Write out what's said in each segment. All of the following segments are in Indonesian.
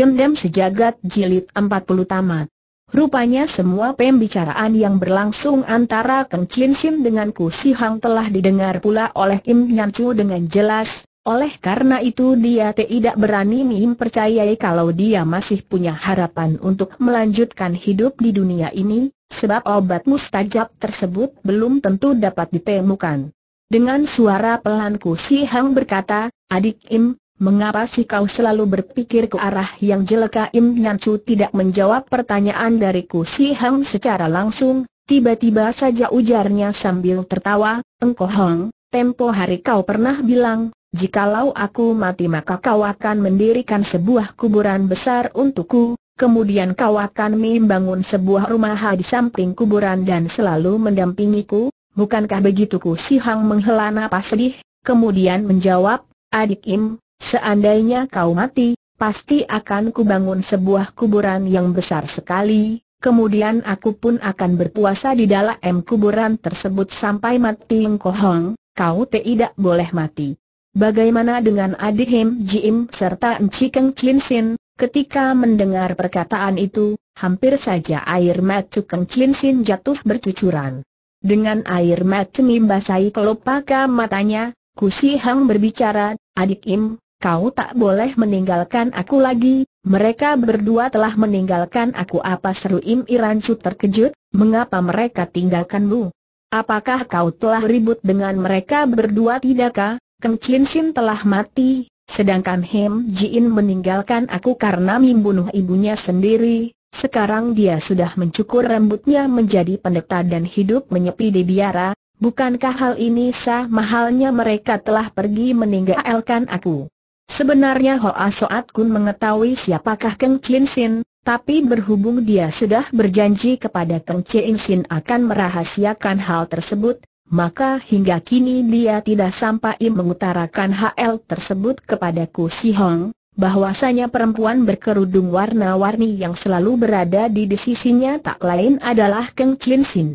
Dendam Sejagat Jilid 40 Tamat Rupanya semua pembicaraan yang berlangsung antara Kang Chin Sin dengan Ku Si Hang telah didengar pula oleh Im Nyan Chu dengan jelas Oleh karena itu dia tidak berani mempercayai kalau dia masih punya harapan untuk melanjutkan hidup di dunia ini Sebab obat mustajab tersebut belum tentu dapat ditemukan dengan suara pelan Ku Si Hang berkata, Adik Im, Mengapa sih kau selalu berpikir ke arah yang jelek Im Nyan Chu tidak menjawab pertanyaan dari Ku Si Hang secara langsung, tiba-tiba saja ujarnya sambil tertawa, Engko Hong, tempo hari kau pernah bilang, jikalau aku mati maka kau akan mendirikan sebuah kuburan besar untukku, kemudian kau akan membangun sebuah rumah di samping kuburan dan selalu mendampingiku, bukankah begitu Ku Si Hang menghela napas sedih, kemudian menjawab, Adik Im, Seandainya kau mati, pasti akan kubangun sebuah kuburan yang besar sekali, kemudian aku pun akan berpuasa di dalam kuburan tersebut sampai mati Hong, kau tidak boleh mati. Bagaimana dengan adik Him Jim serta Enci Keng Chin Sin? Ketika mendengar perkataan itu, hampir saja air mata Keng Chin Sin jatuh bercucuran. Dengan air mata membasahi kelopak matanya, Kusi Hang berbicara, adik Im, kau tak boleh meninggalkan aku lagi, mereka berdua telah meninggalkan aku apa seru Im Iransu terkejut, mengapa mereka tinggalkanmu? Apakah kau telah ribut dengan mereka berdua tidakkah? Keng Chin Sin telah mati, sedangkan Hem Jiin meninggalkan aku karena membunuh ibunya sendiri. Sekarang dia sudah mencukur rambutnya menjadi pendeta dan hidup menyepi di biara. Bukankah hal ini sah mahalnya mereka telah pergi meninggalkan aku? Sebenarnya Hoa Soat Kun mengetahui siapakah Keng Chin Sin, tapi berhubung dia sudah berjanji kepada Keng Chin Sin akan merahasiakan hal tersebut, maka hingga kini dia tidak sampai mengutarakan hal tersebut kepada Ku Si Hong, bahwasanya perempuan berkerudung warna-warni yang selalu berada di, sisinya tak lain adalah Keng Chin Sin.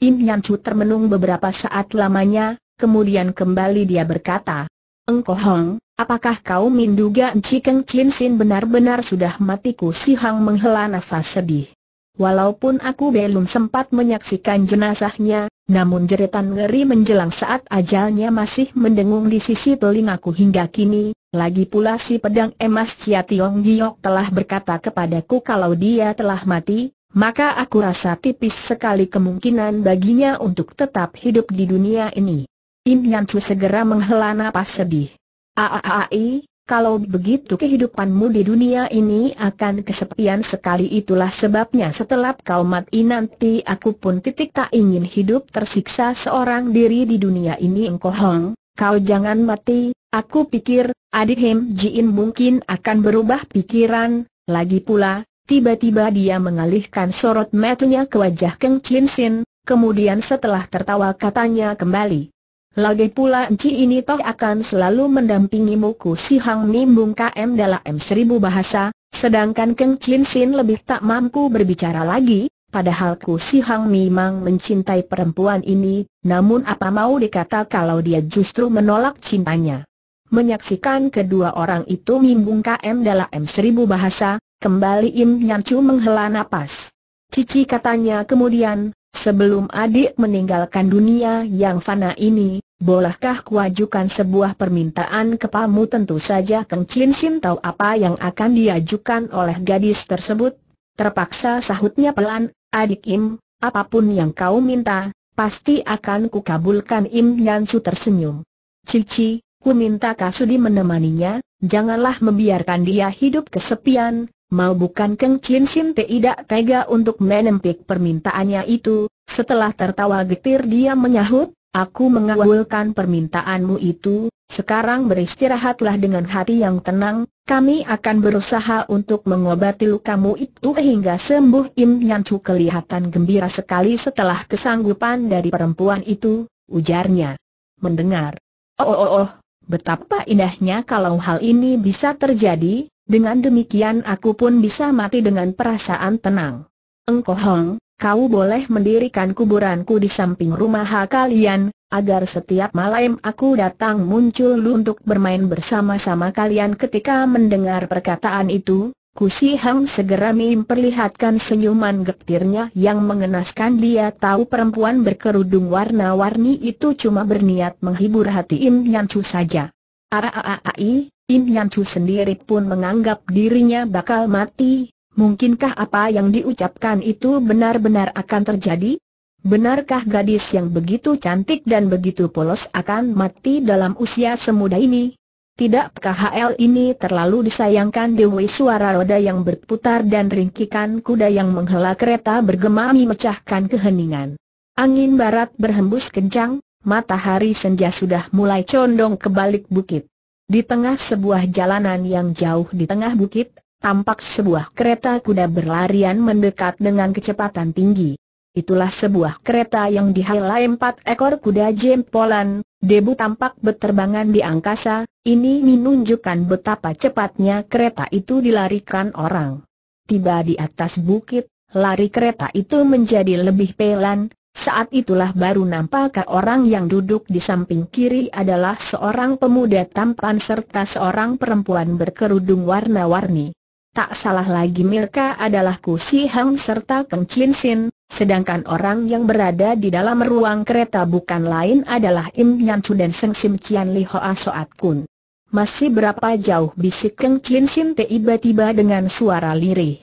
Im Yan Chu termenung beberapa saat lamanya, kemudian kembali dia berkata, Engko Hong, Apakah kau menduga Cikeng Chin Sin benar-benar sudah matiku si Hang menghela nafas sedih. Walaupun aku belum sempat menyaksikan jenazahnya, namun jeritan ngeri menjelang saat ajalnya masih mendengung di sisi telingaku hingga kini, lagi pula si pedang emas Chia Tiong Giok telah berkata kepadaku kalau dia telah mati, maka aku rasa tipis sekali kemungkinan baginya untuk tetap hidup di dunia ini. Im Yan Chu segera menghela nafas sedih. Aaai, kalau begitu kehidupanmu di dunia ini akan kesepian sekali itulah sebabnya setelah kau mati nanti aku pun titik tak ingin hidup tersiksa seorang diri di dunia ini engkau hong, kau jangan mati, aku pikir, adik Hem Jiin mungkin akan berubah pikiran, lagi pula, tiba-tiba dia mengalihkan sorot matanya ke wajah Keng Chin Sin, kemudian setelah tertawa katanya kembali, lagi pula Enci ini toh akan selalu mendampingi Muku Si Hang Nimbung KM dalam m seribu bahasa, sedangkan Keng Chin Sin lebih tak mampu berbicara lagi, padahal Ku Si Hang memang mencintai perempuan ini, namun apa mau dikata kalau dia justru menolak cintanya. Menyaksikan kedua orang itu Nimbung KM dalam m seribu bahasa, kembali Im Nyan Chu menghela napas. Cici katanya kemudian, Sebelum adik meninggalkan dunia yang fana ini, bolehkah kuajukan sebuah permintaan kepamu tentu saja Kang Chin Sin tahu apa yang akan diajukan oleh gadis tersebut? Terpaksa sahutnya pelan, adik Im, apapun yang kau minta, pasti akan kukabulkan Im Yansu tersenyum. Cici, ku minta Kasudi menemaninya, janganlah membiarkan dia hidup kesepian, Mau bukan Keng Chin Sin tidak tega untuk menempik permintaannya itu, setelah tertawa getir dia menyahut, Aku mengawalkan permintaanmu itu, sekarang beristirahatlah dengan hati yang tenang, kami akan berusaha untuk mengobati lukamu itu hingga sembuh Im Nyan Chu kelihatan gembira sekali setelah kesanggupan dari perempuan itu, ujarnya. Mendengar. oh oh, oh, oh betapa indahnya kalau hal ini bisa terjadi, dengan demikian aku pun bisa mati dengan perasaan tenang. Engkau Hong, kau boleh mendirikan kuburanku di samping rumah kalian, agar setiap malam aku datang muncul untuk bermain bersama-sama kalian ketika mendengar perkataan itu. Kusi Hang segera memperlihatkan senyuman getirnya yang mengenaskan dia tahu perempuan berkerudung warna-warni itu cuma berniat menghibur hati Im Yan Chu saja. Araaai. Im Yan Chu sendiri pun menganggap dirinya bakal mati, mungkinkah apa yang diucapkan itu benar-benar akan terjadi? Benarkah gadis yang begitu cantik dan begitu polos akan mati dalam usia semuda ini? Tidakkah hal ini terlalu disayangkan Dewi suara roda yang berputar dan ringkikan kuda yang menghela kereta bergema memecahkan keheningan. Angin barat berhembus kencang, matahari senja sudah mulai condong ke balik bukit. Di tengah sebuah jalanan yang jauh di tengah bukit, tampak sebuah kereta kuda berlarian mendekat dengan kecepatan tinggi. Itulah sebuah kereta yang dihalai empat ekor kuda jempolan, debu tampak berterbangan di angkasa, ini menunjukkan betapa cepatnya kereta itu dilarikan orang. Tiba di atas bukit, lari kereta itu menjadi lebih pelan, saat itulah baru nampak orang yang duduk di samping kiri adalah seorang pemuda tampan serta seorang perempuan berkerudung warna-warni. Tak salah lagi Milka adalah Kusi Hang serta Keng Chin Sin, sedangkan orang yang berada di dalam ruang kereta bukan lain adalah Im Nyan Chu dan Seng Sim Cian Li Hoa Soat Kun. Masih berapa jauh bisik Keng Chin Sin tiba-tiba dengan suara lirih.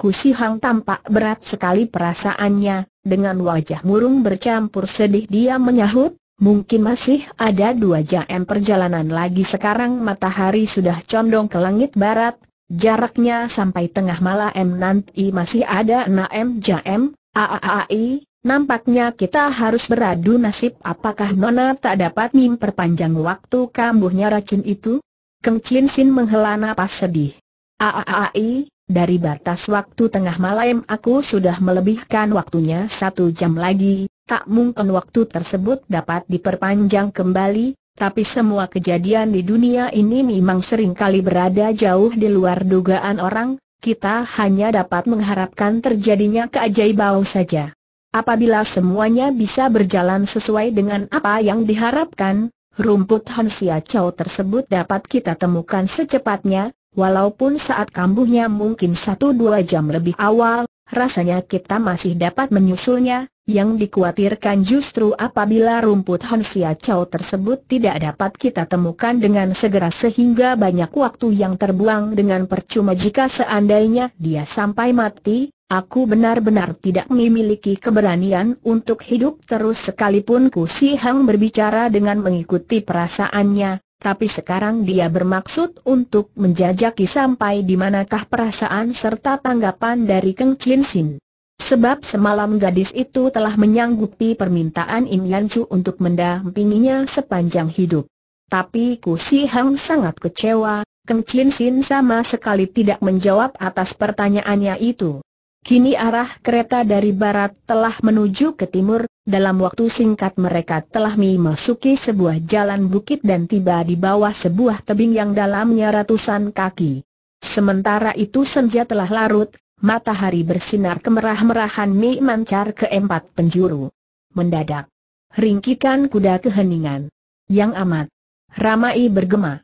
Kusi Hang tampak berat sekali perasaannya, dengan wajah murung bercampur sedih dia menyahut, mungkin masih ada dua jam perjalanan lagi sekarang matahari sudah condong ke langit barat, jaraknya sampai tengah malam nanti masih ada enam jam, aaai, nampaknya kita harus beradu nasib apakah Nona tak dapat memperpanjang waktu kambuhnya racun itu? Keng Sin menghela napas sedih. Aaai, dari batas waktu tengah malam aku sudah melebihkan waktunya satu jam lagi, tak mungkin waktu tersebut dapat diperpanjang kembali, tapi semua kejadian di dunia ini memang sering kali berada jauh di luar dugaan orang, kita hanya dapat mengharapkan terjadinya keajaiban saja. Apabila semuanya bisa berjalan sesuai dengan apa yang diharapkan, rumput Hansia Chow tersebut dapat kita temukan secepatnya, Walaupun saat kambuhnya mungkin satu dua jam lebih awal, rasanya kita masih dapat menyusulnya, yang dikhawatirkan justru apabila rumput Hansia Chow tersebut tidak dapat kita temukan dengan segera sehingga banyak waktu yang terbuang dengan percuma jika seandainya dia sampai mati, aku benar-benar tidak memiliki keberanian untuk hidup terus sekalipun Ku Si Hang berbicara dengan mengikuti perasaannya, tapi sekarang dia bermaksud untuk menjajaki sampai di manakah perasaan serta tanggapan dari Keng Chin Sin. Sebab semalam gadis itu telah menyanggupi permintaan Im Yan Chu untuk mendampinginya sepanjang hidup. Tapi Ku Si Hang sangat kecewa, Keng Chin Sin sama sekali tidak menjawab atas pertanyaannya itu. Kini arah kereta dari barat telah menuju ke timur, dalam waktu singkat mereka telah memasuki sebuah jalan bukit dan tiba di bawah sebuah tebing yang dalamnya ratusan kaki. Sementara itu senja telah larut, matahari bersinar kemerah-merahan memancar ke empat penjuru. Mendadak, ringkikan kuda keheningan. Yang amat, ramai bergema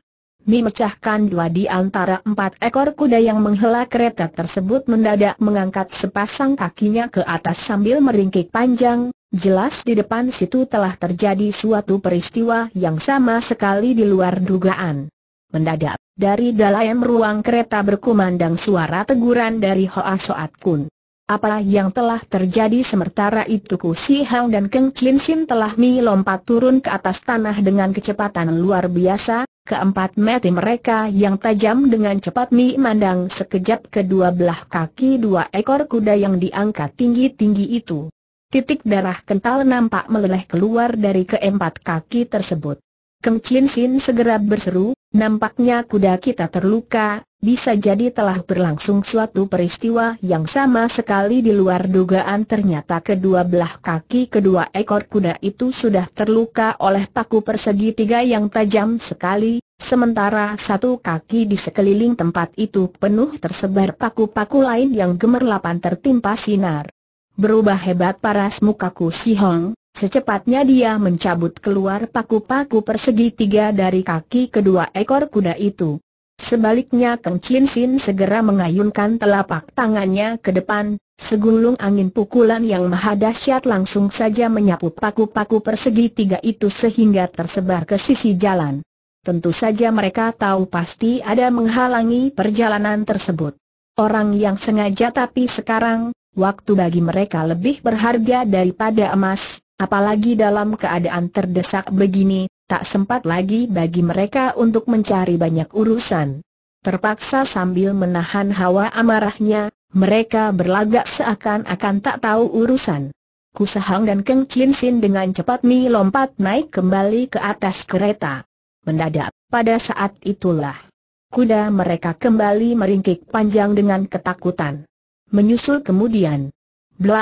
memecahkan dua di antara empat ekor kuda yang menghela kereta tersebut mendadak mengangkat sepasang kakinya ke atas sambil meringkik panjang, jelas di depan situ telah terjadi suatu peristiwa yang sama sekali di luar dugaan. Mendadak, dari dalam ruang kereta berkumandang suara teguran dari Hoa Soat Kun. Apa yang telah terjadi sementara itu Ku Si Hang dan Keng Chin Sin telah melompat turun ke atas tanah dengan kecepatan luar biasa, keempat mata mereka yang tajam dengan cepat mi mandang sekejap kedua belah kaki dua ekor kuda yang diangkat tinggi-tinggi itu. Titik darah kental nampak meleleh keluar dari keempat kaki tersebut. Keng Chin Sin segera berseru, nampaknya kuda kita terluka, bisa jadi telah berlangsung suatu peristiwa yang sama sekali di luar dugaan ternyata kedua belah kaki kedua ekor kuda itu sudah terluka oleh paku persegi tiga yang tajam sekali, sementara satu kaki di sekeliling tempat itu penuh tersebar paku-paku lain yang gemerlapan tertimpa sinar. Berubah hebat paras mukaku si Hong, Secepatnya dia mencabut keluar paku-paku persegi tiga dari kaki kedua ekor kuda itu. Sebaliknya Kang Chin Sin segera mengayunkan telapak tangannya ke depan, segulung angin pukulan yang maha dahsyat langsung saja menyapu paku-paku persegi tiga itu sehingga tersebar ke sisi jalan. Tentu saja mereka tahu pasti ada menghalangi perjalanan tersebut. Orang yang sengaja tapi sekarang, waktu bagi mereka lebih berharga daripada emas, Apalagi dalam keadaan terdesak begini, tak sempat lagi bagi mereka untuk mencari banyak urusan. Terpaksa sambil menahan hawa amarahnya, mereka berlagak seakan-akan tak tahu urusan. Kusahang dan Keng Chin dengan cepat mi lompat naik kembali ke atas kereta. Mendadak, pada saat itulah, kuda mereka kembali meringkik panjang dengan ketakutan. Menyusul kemudian, Bla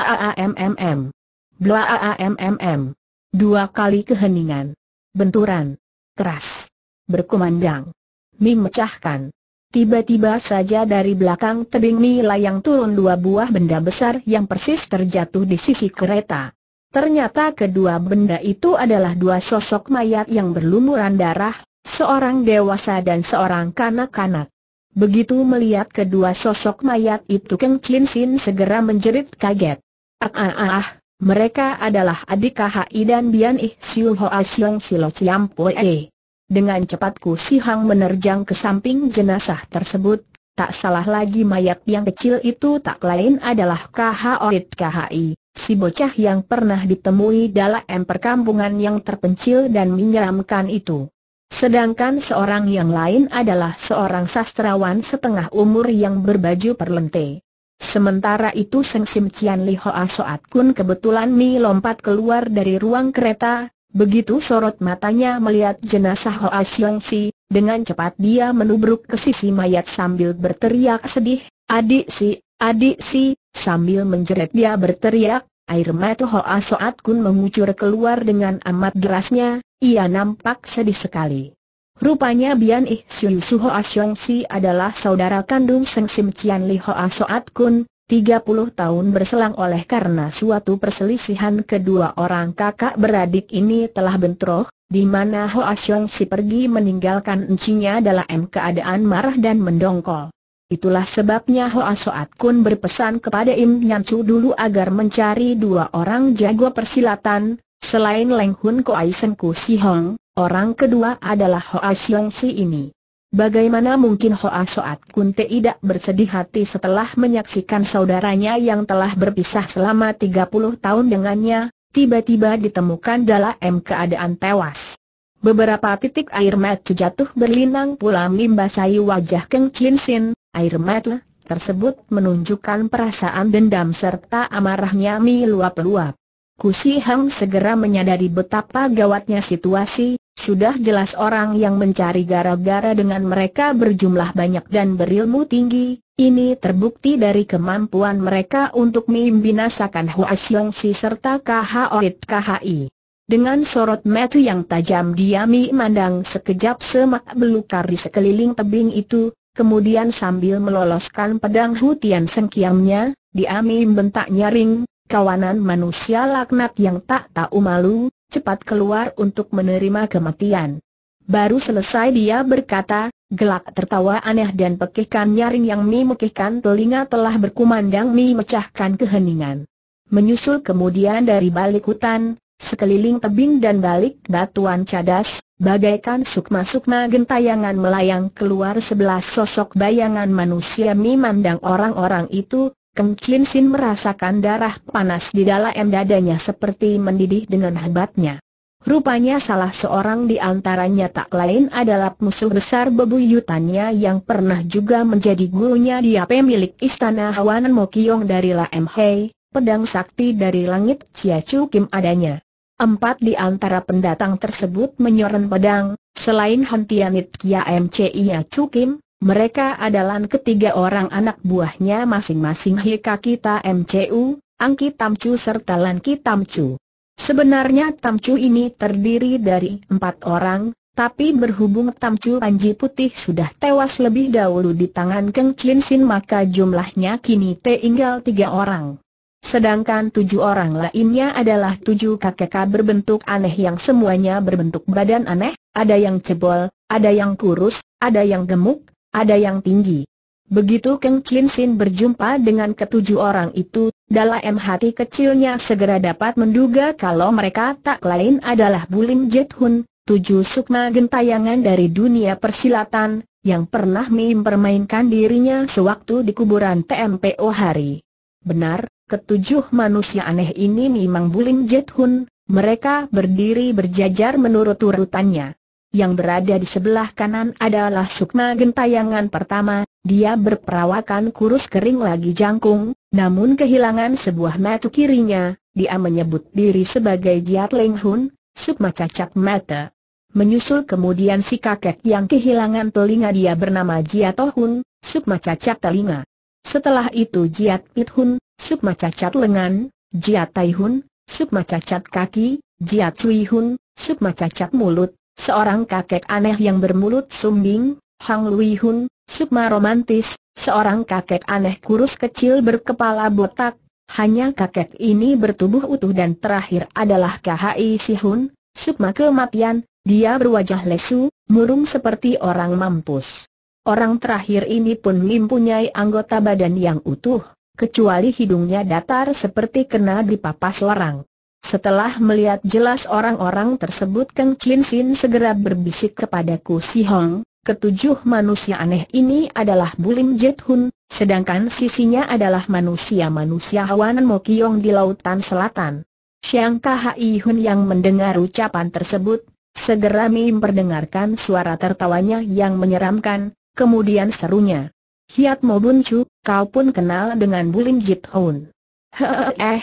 Blaaammm. Dua kali keheningan. Benturan. Keras. Berkumandang. Mi mecahkan. Tiba-tiba saja dari belakang tebing Mi layang turun dua buah benda besar yang persis terjatuh di sisi kereta. Ternyata kedua benda itu adalah dua sosok mayat yang berlumuran darah, seorang dewasa dan seorang kanak-kanak. Begitu melihat kedua sosok mayat itu Keng Chin Sin segera menjerit kaget. Ah ah ah, ah. Mereka adalah adik KHI dan Bian Ih Siu Hoa Siang Silo Chiam Poe. E. Dengan cepatku Ku Si Hang menerjang ke samping jenazah tersebut, tak salah lagi mayat yang kecil itu tak lain adalah KH Orit KHI, si bocah yang pernah ditemui dalam perkampungan yang terpencil dan menyeramkan itu. Sedangkan seorang yang lain adalah seorang sastrawan setengah umur yang berbaju perlente. Sementara itu Seng Sim Cian Li Hoa Soat Kun kebetulan Mi lompat keluar dari ruang kereta, begitu sorot matanya melihat jenazah Hoa Xiong Si, dengan cepat dia menubruk ke sisi mayat sambil berteriak sedih, adik si, adik si, sambil menjerit dia berteriak, air mata Hoa Soat Kun mengucur keluar dengan amat derasnya, ia nampak sedih sekali. Rupanya Bian Ih Su Suho Asyong ah Si adalah saudara kandung Seng Sim Cian Li Hoa Soat Kun, 30 tahun berselang oleh karena suatu perselisihan kedua orang kakak beradik ini telah bentroh, di mana Ho Asyong Si pergi meninggalkan encinya dalam keadaan marah dan mendongkol. Itulah sebabnya Ho Soat Kun berpesan kepada Im Nyan Chu dulu agar mencari dua orang jago persilatan, selain Leng Hun Ko Koai Ku Si Hong, Orang kedua adalah Hoa Siang Si ini. Bagaimana mungkin Hoa Soat Kun tidak bersedih hati setelah menyaksikan saudaranya yang telah berpisah selama 30 tahun dengannya, tiba-tiba ditemukan dalam keadaan tewas. Beberapa titik air mata jatuh berlinang pula membasahi wajah Keng Chin Sin, air mata tersebut menunjukkan perasaan dendam serta amarahnya meluap-luap. Kusi Hang segera menyadari betapa gawatnya situasi, sudah jelas orang yang mencari gara-gara dengan mereka berjumlah banyak dan berilmu tinggi, ini terbukti dari kemampuan mereka untuk membinasakan Hua Xiong Si serta Khaoit KHI. Dengan sorot mata yang tajam dia memandang sekejap semak belukar di sekeliling tebing itu, kemudian sambil meloloskan pedang hutian sengkiamnya, dia membentak nyaring, kawanan manusia laknat yang tak tahu malu, cepat keluar untuk menerima kematian. Baru selesai dia berkata, gelak tertawa aneh dan pekikan nyaring yang memekihkan telinga telah berkumandang memecahkan keheningan. Menyusul kemudian dari balik hutan, sekeliling tebing dan balik batuan cadas, bagaikan sukma-sukma gentayangan melayang keluar sebelah sosok bayangan manusia memandang orang-orang itu, Kem Chin Sin merasakan darah panas di dalam dadanya seperti mendidih dengan hebatnya. Rupanya salah seorang di antaranya tak lain adalah musuh besar bebuyutannya yang pernah juga menjadi gurunya dia pemilik istana Hawanan Mokiong dari Lam Hei, pedang sakti dari langit Chia Chu Kim adanya. Empat di antara pendatang tersebut menyorot pedang, selain Hantianit Kia M MCI Chu Kim, mereka adalah ketiga orang anak buahnya masing-masing Hikaki MCU, Angki Tamcu serta Lanki Tamcu. Sebenarnya Tamcu ini terdiri dari empat orang, tapi berhubung Tamcu Panji Putih sudah tewas lebih dahulu di tangan Keng Chin Sin maka jumlahnya kini tinggal tiga orang. Sedangkan tujuh orang lainnya adalah tujuh kakek berbentuk aneh yang semuanya berbentuk badan aneh, ada yang cebol, ada yang kurus, ada yang gemuk, ada yang tinggi. Begitu Keng Chin Sin berjumpa dengan ketujuh orang itu, dalam hati kecilnya segera dapat menduga kalau mereka tak lain adalah Bulim Jet Hun, tujuh sukma gentayangan dari dunia persilatan, yang pernah mempermainkan dirinya sewaktu di kuburan TMPO hari. Benar, ketujuh manusia aneh ini memang Bulim Jet Hun, mereka berdiri berjajar menurut urutannya yang berada di sebelah kanan adalah Sukma Gentayangan pertama, dia berperawakan kurus kering lagi jangkung, namun kehilangan sebuah mata kirinya, dia menyebut diri sebagai Jiat Leng Hun, Sukma cacat mata. Menyusul kemudian si kakek yang kehilangan telinga dia bernama Jiat oh Hun, Sukma cacat telinga. Setelah itu Jiat Pit Hun, Sukma cacat lengan, Jiat Tai Hun, Sukma cacat kaki, Jiat Cui Hun, Sukma cacat mulut, seorang kakek aneh yang bermulut sumbing, Hang Lui Hun, sukma romantis, seorang kakek aneh kurus kecil berkepala botak, hanya kakek ini bertubuh utuh dan terakhir adalah KHI Hun, sukma kematian, dia berwajah lesu, murung seperti orang mampus. Orang terakhir ini pun mempunyai anggota badan yang utuh, kecuali hidungnya datar seperti kena dipapas orang. Setelah melihat jelas orang-orang tersebut Kang Chin Sin segera berbisik kepadaku Si Hong, ketujuh manusia aneh ini adalah Bulim Jet Hun, sedangkan sisinya adalah manusia-manusia Hawanan Mokiong di Lautan Selatan. Siang Kahai Hun yang mendengar ucapan tersebut, segera memperdengarkan suara tertawanya yang menyeramkan, kemudian serunya. Hiat Mo Bun Chu, kau pun kenal dengan Bulim Jit Hun. Heeh,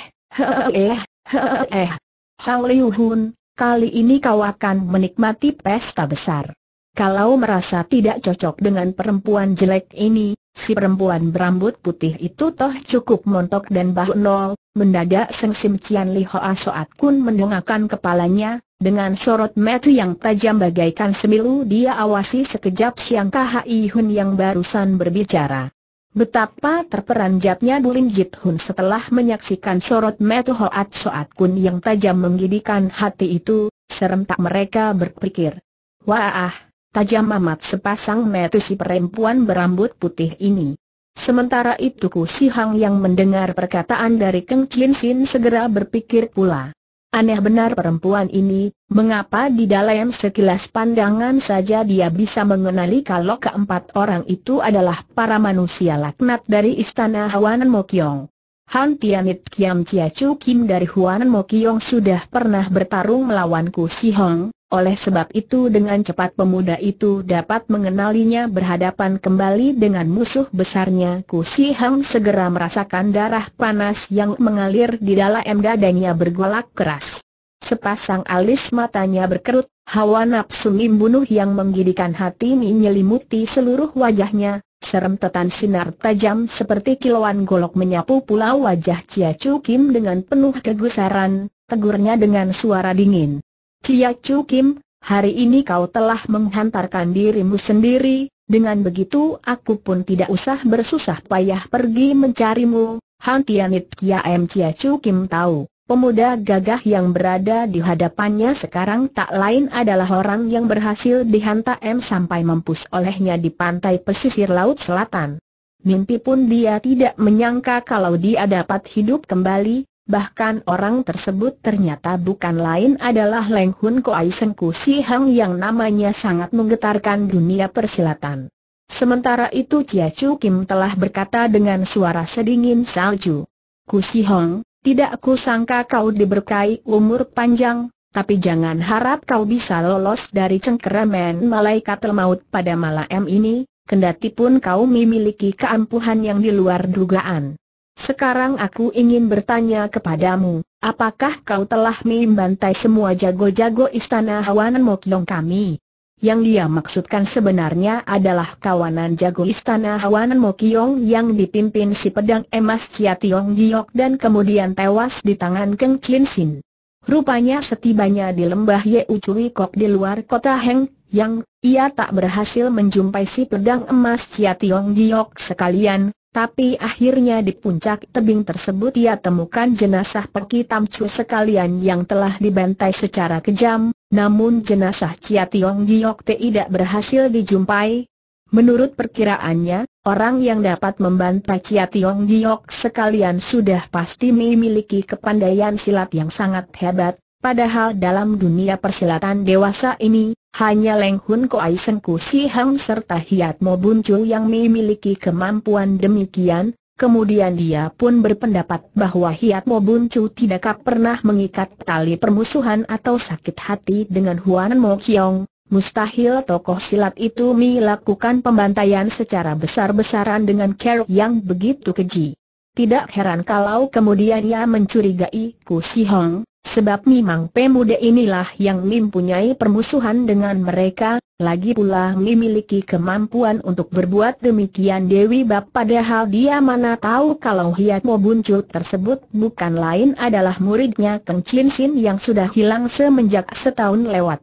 eh. Heeh. Eh. Hang Liu Hun, kali ini kau akan menikmati pesta besar. Kalau merasa tidak cocok dengan perempuan jelek ini, si perempuan berambut putih itu toh cukup montok dan bahu nol, mendadak Seng Sim Cian Li Hoa Soat Kun mendongakkan kepalanya, dengan sorot metu yang tajam bagaikan semilu dia awasi sekejap Siang KHI Hun yang barusan berbicara. Betapa terperanjatnya Bulim Jit Hun setelah menyaksikan sorot metu Hoat Soat Kun yang tajam menggidikan hati itu, serentak mereka berpikir. Wah, tajam amat sepasang metu si perempuan berambut putih ini. Sementara itu Ku Si Hang yang mendengar perkataan dari Keng Chin Sin segera berpikir pula. Aneh benar perempuan ini, mengapa di dalam sekilas pandangan saja dia bisa mengenali kalau keempat orang itu adalah para manusia laknat dari istana Huanan Mokyong. Han Tianit Kiam Chia Chu Kim dari Huanan Mokyong sudah pernah bertarung melawanku Si Hong, oleh sebab itu dengan cepat pemuda itu dapat mengenalinya berhadapan kembali dengan musuh besarnya Kusi Hang segera merasakan darah panas yang mengalir di dalam dadanya bergolak keras. Sepasang alis matanya berkerut, hawa nafsu membunuh yang menggidikan hati menyelimuti seluruh wajahnya, serem tetan sinar tajam seperti kilauan golok menyapu pulau wajah cia Chu Kim dengan penuh kegusaran, tegurnya dengan suara dingin. Cia Chu Kim, hari ini kau telah menghantarkan dirimu sendiri, dengan begitu aku pun tidak usah bersusah payah pergi mencarimu. Han Tianit M, Cia Chu Kim tahu, pemuda gagah yang berada di hadapannya sekarang tak lain adalah orang yang berhasil dihantam sampai mampus olehnya di pantai pesisir laut selatan. Mimpi pun dia tidak menyangka kalau dia dapat hidup kembali, Bahkan orang tersebut ternyata bukan lain adalah Leng Hun Koai Sengku Si Hang yang namanya sangat menggetarkan dunia persilatan. Sementara itu Chia Chu Kim telah berkata dengan suara sedingin salju. Ku Si Hong, tidak aku sangka kau diberkai umur panjang, tapi jangan harap kau bisa lolos dari cengkeramen malaikat maut pada malam ini, kendati pun kau memiliki keampuhan yang di luar dugaan. Sekarang aku ingin bertanya kepadamu, apakah kau telah membantai semua jago-jago istana Hawanan Mokyong kami? Yang dia maksudkan sebenarnya adalah kawanan jago istana Hawanan Mokyong yang dipimpin si pedang emas Chia Tiong Giok dan kemudian tewas di tangan Keng Chin Sin. Rupanya setibanya di lembah Ye Ucui Kok di luar kota Heng Yang, ia tak berhasil menjumpai si pedang emas Chia Tiong Giok sekalian, tapi akhirnya di puncak tebing tersebut ia temukan jenazah Peki Tamcu sekalian yang telah dibantai secara kejam, namun jenazah Chia Tiong Giok tidak berhasil dijumpai. Menurut perkiraannya, orang yang dapat membantai Chia Tiong Giok sekalian sudah pasti memiliki kepandaian silat yang sangat hebat, Padahal dalam dunia persilatan dewasa ini, hanya Leng Hun Koai ku Si Hang serta Hiat Mo Bun Chu yang memiliki kemampuan demikian, Kemudian dia pun berpendapat bahwa Hiat Mo bun cu tidak pernah mengikat tali permusuhan atau sakit hati dengan Huan Mo Kiong. Mustahil tokoh silat itu melakukan pembantaian secara besar-besaran dengan cara yang begitu keji. Tidak heran kalau kemudian ia mencurigai Ku Si Hong, Sebab memang pemuda inilah yang mempunyai permusuhan dengan mereka, lagi pula memiliki kemampuan untuk berbuat demikian Dewi Bab padahal dia mana tahu kalau Hiat Mo Buncul tersebut bukan lain adalah muridnya Keng Chin Sin yang sudah hilang semenjak setahun lewat.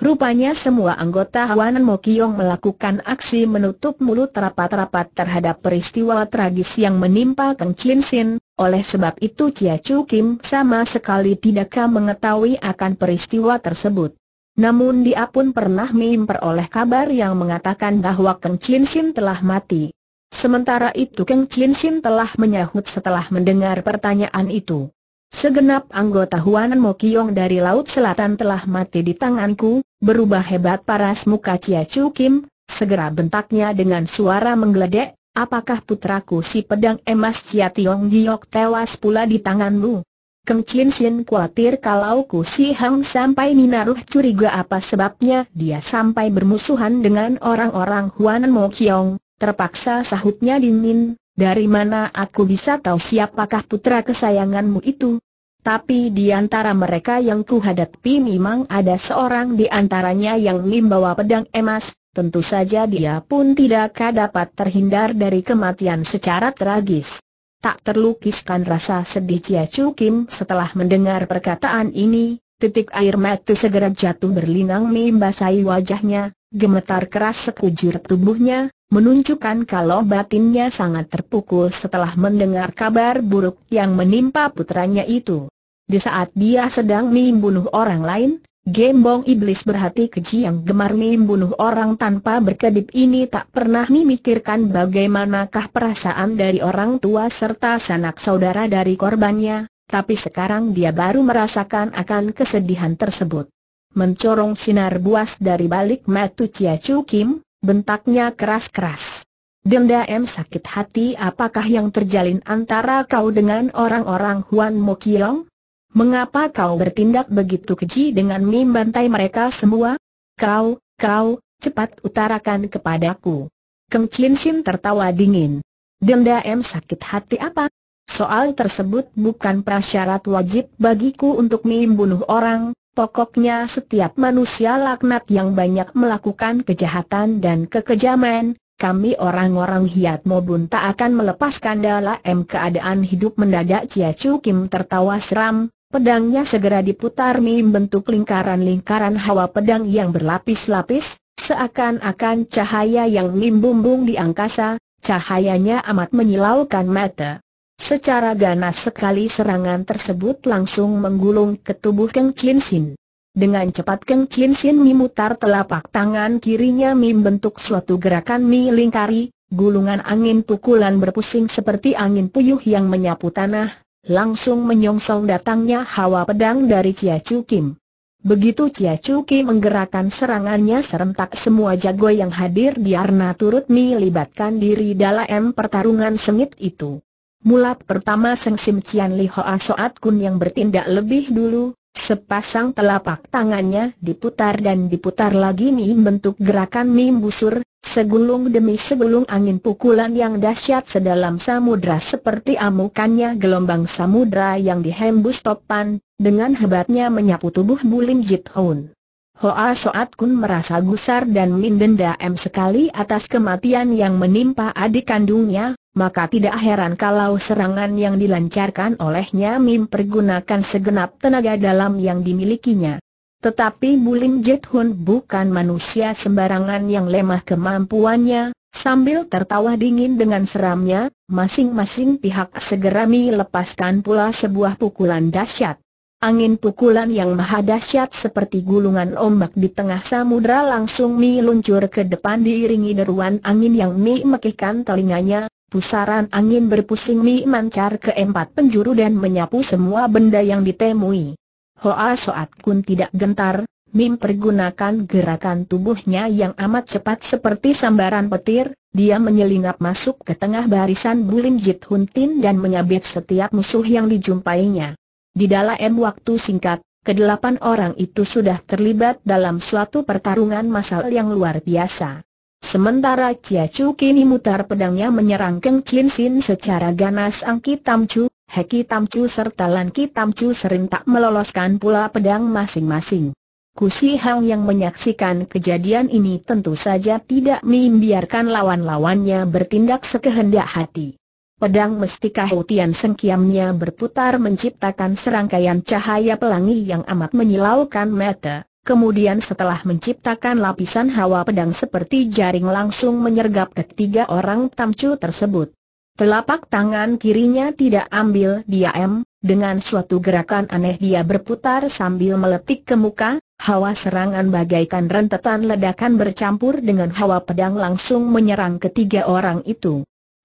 Rupanya semua anggota Hawanan Mokyong melakukan aksi menutup mulut rapat-rapat terhadap peristiwa tragis yang menimpa Kang Chin Sin, oleh sebab itu Chia Chu Kim sama sekali tidakkah mengetahui akan peristiwa tersebut. Namun dia pun pernah memperoleh kabar yang mengatakan bahwa Kang Chin Sin telah mati. Sementara itu Kang Chin Sin telah menyahut setelah mendengar pertanyaan itu. Segenap anggota Huanan Mokyong dari Laut Selatan telah mati di tanganku, berubah hebat paras muka Chia Chu Kim, segera bentaknya dengan suara menggeledek, apakah putraku si pedang emas Chia Tiong Giok tewas pula di tanganmu? Keng Chin Sin khawatir kalau Ku Si Hang sampai minaruh curiga apa sebabnya dia sampai bermusuhan dengan orang-orang Huanan Mokyong. terpaksa sahutnya dingin, dari mana aku bisa tahu siapakah putra kesayanganmu itu? Tapi di antara mereka yang kuhadapi memang ada seorang di antaranya yang membawa pedang emas, tentu saja dia pun tidak dapat terhindar dari kematian secara tragis. Tak terlukiskan rasa sedih Chia Chu Kim setelah mendengar perkataan ini, Titik air mata segera jatuh berlinang membasahi wajahnya, gemetar keras sekujur tubuhnya, menunjukkan kalau batinnya sangat terpukul setelah mendengar kabar buruk yang menimpa putranya itu. Di saat dia sedang membunuh orang lain, gembong iblis berhati keji yang gemar membunuh orang tanpa berkedip ini tak pernah memikirkan bagaimanakah perasaan dari orang tua serta sanak saudara dari korbannya, tapi sekarang dia baru merasakan akan kesedihan tersebut. Mencorong sinar buas dari balik mata Chia Chu Kim, bentaknya keras-keras. Denda M sakit hati apakah yang terjalin antara kau dengan orang-orang Huan Kiong? Mengapa kau bertindak begitu keji dengan membantai mereka semua? Kau, kau, cepat utarakan kepadaku. Keng Chin Sin tertawa dingin. Denda M sakit hati apa? Soal tersebut bukan prasyarat wajib bagiku untuk membunuh orang, Pokoknya setiap manusia laknat yang banyak melakukan kejahatan dan kekejaman, kami orang-orang hiat mobun tak akan melepaskan dalam keadaan hidup mendadak Cia Chu Kim tertawa seram, pedangnya segera diputar membentuk lingkaran-lingkaran hawa pedang yang berlapis-lapis, seakan-akan cahaya yang bumbung di angkasa, cahayanya amat menyilaukan mata. Secara ganas sekali serangan tersebut langsung menggulung ke tubuh Keng Chin Sin. Dengan cepat Keng Chin Sin memutar telapak tangan kirinya membentuk suatu gerakan melingkari, gulungan angin pukulan berpusing seperti angin puyuh yang menyapu tanah, langsung menyongsong datangnya hawa pedang dari Chia Chu Kim. Begitu Chia Chu Kim menggerakkan serangannya serentak semua jago yang hadir di Arna turut melibatkan diri dalam pertarungan sengit itu. Mula pertama Seng Sim Cian Li Hoa Soat Kun yang bertindak lebih dulu, sepasang telapak tangannya diputar dan diputar lagi bentuk gerakan mim busur, segulung demi segulung angin pukulan yang dahsyat sedalam samudra seperti amukannya gelombang samudra yang dihembus topan, dengan hebatnya menyapu tubuh Bulim Jit Hoon. Hoa Soat Kun merasa gusar dan M sekali atas kematian yang menimpa adik kandungnya, maka tidak heran kalau serangan yang dilancarkan olehnya mempergunakan segenap tenaga dalam yang dimilikinya. Tetapi Bulim Jet Hun bukan manusia sembarangan yang lemah kemampuannya, Sambil tertawa dingin dengan seramnya, masing-masing pihak segera melepaskan pula sebuah pukulan dahsyat. Angin pukulan yang maha dahsyat seperti gulungan ombak di tengah samudra langsung mi luncur ke depan diiringi deruan angin yang mi mekikan telinganya. Pusaran angin berpusing mancar ke empat penjuru dan menyapu semua benda yang ditemui. Hoa Soat Kun tidak gentar, Mim pergunakan gerakan tubuhnya yang amat cepat seperti sambaran petir, dia menyelinap masuk ke tengah barisan Bulim Jit Huntin dan menyabit setiap musuh yang dijumpainya. Di dalam waktu singkat, kedelapan orang itu sudah terlibat dalam suatu pertarungan masal yang luar biasa. Sementara Chia Chu kini mutar pedangnya menyerang Keng Chin Sin secara ganas Angki Tam Chu, Heki Tam Chu serta Lan Ki Tam Chu serentak meloloskan pula pedang masing-masing. Kusi Hang yang menyaksikan kejadian ini tentu saja tidak membiarkan lawan-lawannya bertindak sekehendak hati. Pedang mestika Houtian sengkiamnya berputar menciptakan serangkaian cahaya pelangi yang amat menyilaukan mata. Kemudian setelah menciptakan lapisan hawa pedang seperti jaring langsung menyergap ketiga orang tamcu tersebut. Telapak tangan kirinya tidak ambil dia diam, dengan suatu gerakan aneh dia berputar sambil meletik ke muka, hawa serangan bagaikan rentetan ledakan bercampur dengan hawa pedang langsung menyerang ketiga orang itu.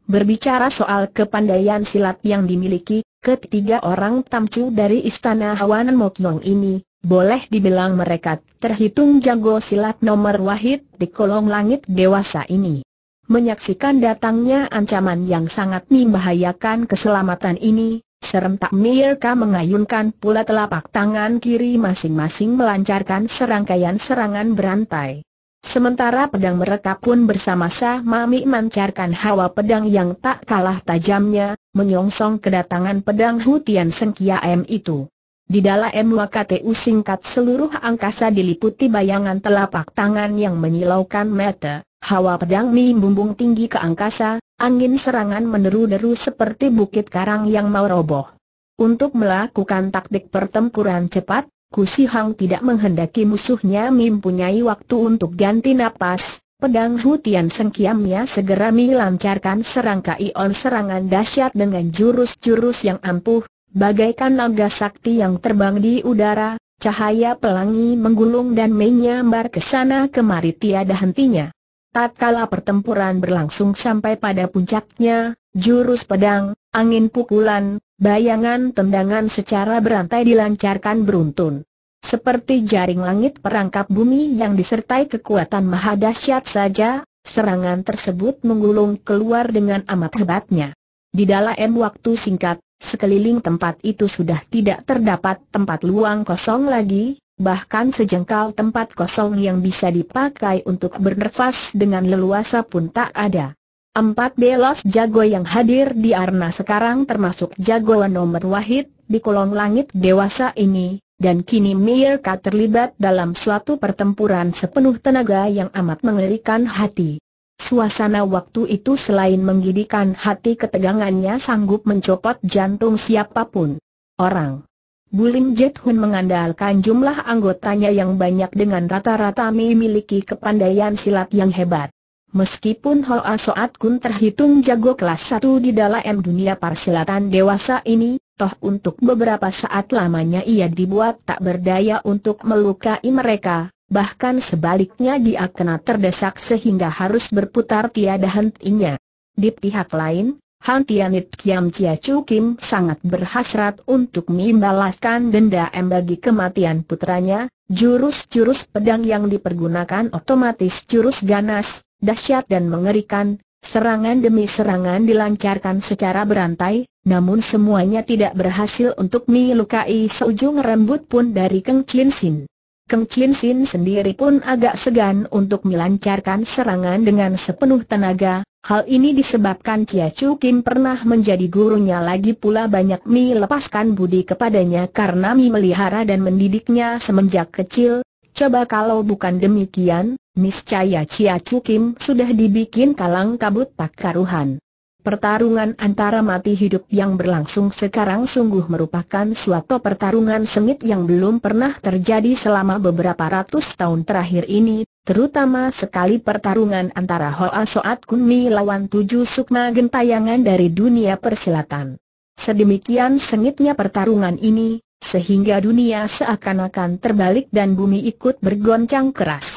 Berbicara soal kepandaian silat yang dimiliki, ketiga orang tamcu dari Istana Hawanan Moknong ini, boleh dibilang mereka terhitung jago silat nomor wahid di kolong langit dewasa ini. Menyaksikan datangnya ancaman yang sangat membahayakan keselamatan ini, serentak mereka mengayunkan pula telapak tangan kiri masing-masing melancarkan serangkaian serangan berantai. Sementara pedang mereka pun bersama-sama memancarkan hawa pedang yang tak kalah tajamnya, menyongsong kedatangan pedang Hutian Sengkia M itu. Di dalam MWKTU singkat seluruh angkasa diliputi bayangan telapak tangan yang menyilaukan mata, hawa pedang bumbung tinggi ke angkasa, angin serangan meneru-deru seperti bukit karang yang mau roboh. Untuk melakukan taktik pertempuran cepat, Kusi Hang tidak menghendaki musuhnya mempunyai waktu untuk ganti napas, pedang Hutian Sengkiamnya segera melancarkan serangkaian serangan dahsyat dengan jurus-jurus yang ampuh, bagaikan naga sakti yang terbang di udara, cahaya pelangi menggulung dan menyambar ke sana kemari tiada hentinya. Tatkala pertempuran berlangsung sampai pada puncaknya, Jurus pedang, angin pukulan, bayangan tendangan secara berantai dilancarkan beruntun. Seperti jaring langit perangkap bumi yang disertai kekuatan maha dahsyat saja, serangan tersebut menggulung keluar dengan amat hebatnya. Di dalam waktu singkat, sekeliling tempat itu sudah tidak terdapat tempat luang kosong lagi, bahkan sejengkal tempat kosong yang bisa dipakai untuk bernafas dengan leluasa pun tak ada. Empat belas jago yang hadir di Arna sekarang termasuk jago nomor wahid di kolong langit dewasa ini, dan kini mereka terlibat dalam suatu pertempuran sepenuh tenaga yang amat mengerikan hati. Suasana waktu itu selain menggidikan hati ketegangannya sanggup mencopot jantung siapapun. Orang. Bulim Jet Hun mengandalkan jumlah anggotanya yang banyak dengan rata-rata memiliki kepandaian silat yang hebat. Meskipun Hoa Soat Kun terhitung jago kelas 1 di dalam dunia persilatan dewasa ini, toh untuk beberapa saat lamanya ia dibuat tak berdaya untuk melukai mereka, bahkan sebaliknya dia kena terdesak sehingga harus berputar tiada hentinya. Di pihak lain, Han Tianit Kiam Chia Chu Kim sangat berhasrat untuk membalaskan dendam bagi kematian putranya, jurus-jurus pedang yang dipergunakan otomatis jurus ganas, dahsyat dan mengerikan, serangan demi serangan dilancarkan secara berantai, namun semuanya tidak berhasil untuk melukai seujung rambut pun dari Keng Chin Sin. Keng Chin Sin sendiri pun agak segan untuk melancarkan serangan dengan sepenuh tenaga, hal ini disebabkan Chia Chu Kim pernah menjadi gurunya lagi pula banyak Mi lepaskan budi kepadanya karena Mi melihara dan mendidiknya semenjak kecil, coba kalau bukan demikian, Niscaya Chia Chu Kim sudah dibikin kalang kabut tak karuhan. Pertarungan antara mati hidup yang berlangsung sekarang sungguh merupakan suatu pertarungan sengit yang belum pernah terjadi selama beberapa ratus tahun terakhir ini, terutama sekali pertarungan antara Hoa Soat Kunmi lawan tujuh sukma gentayangan dari dunia persilatan. Sedemikian sengitnya pertarungan ini, sehingga dunia seakan-akan terbalik dan bumi ikut bergoncang keras.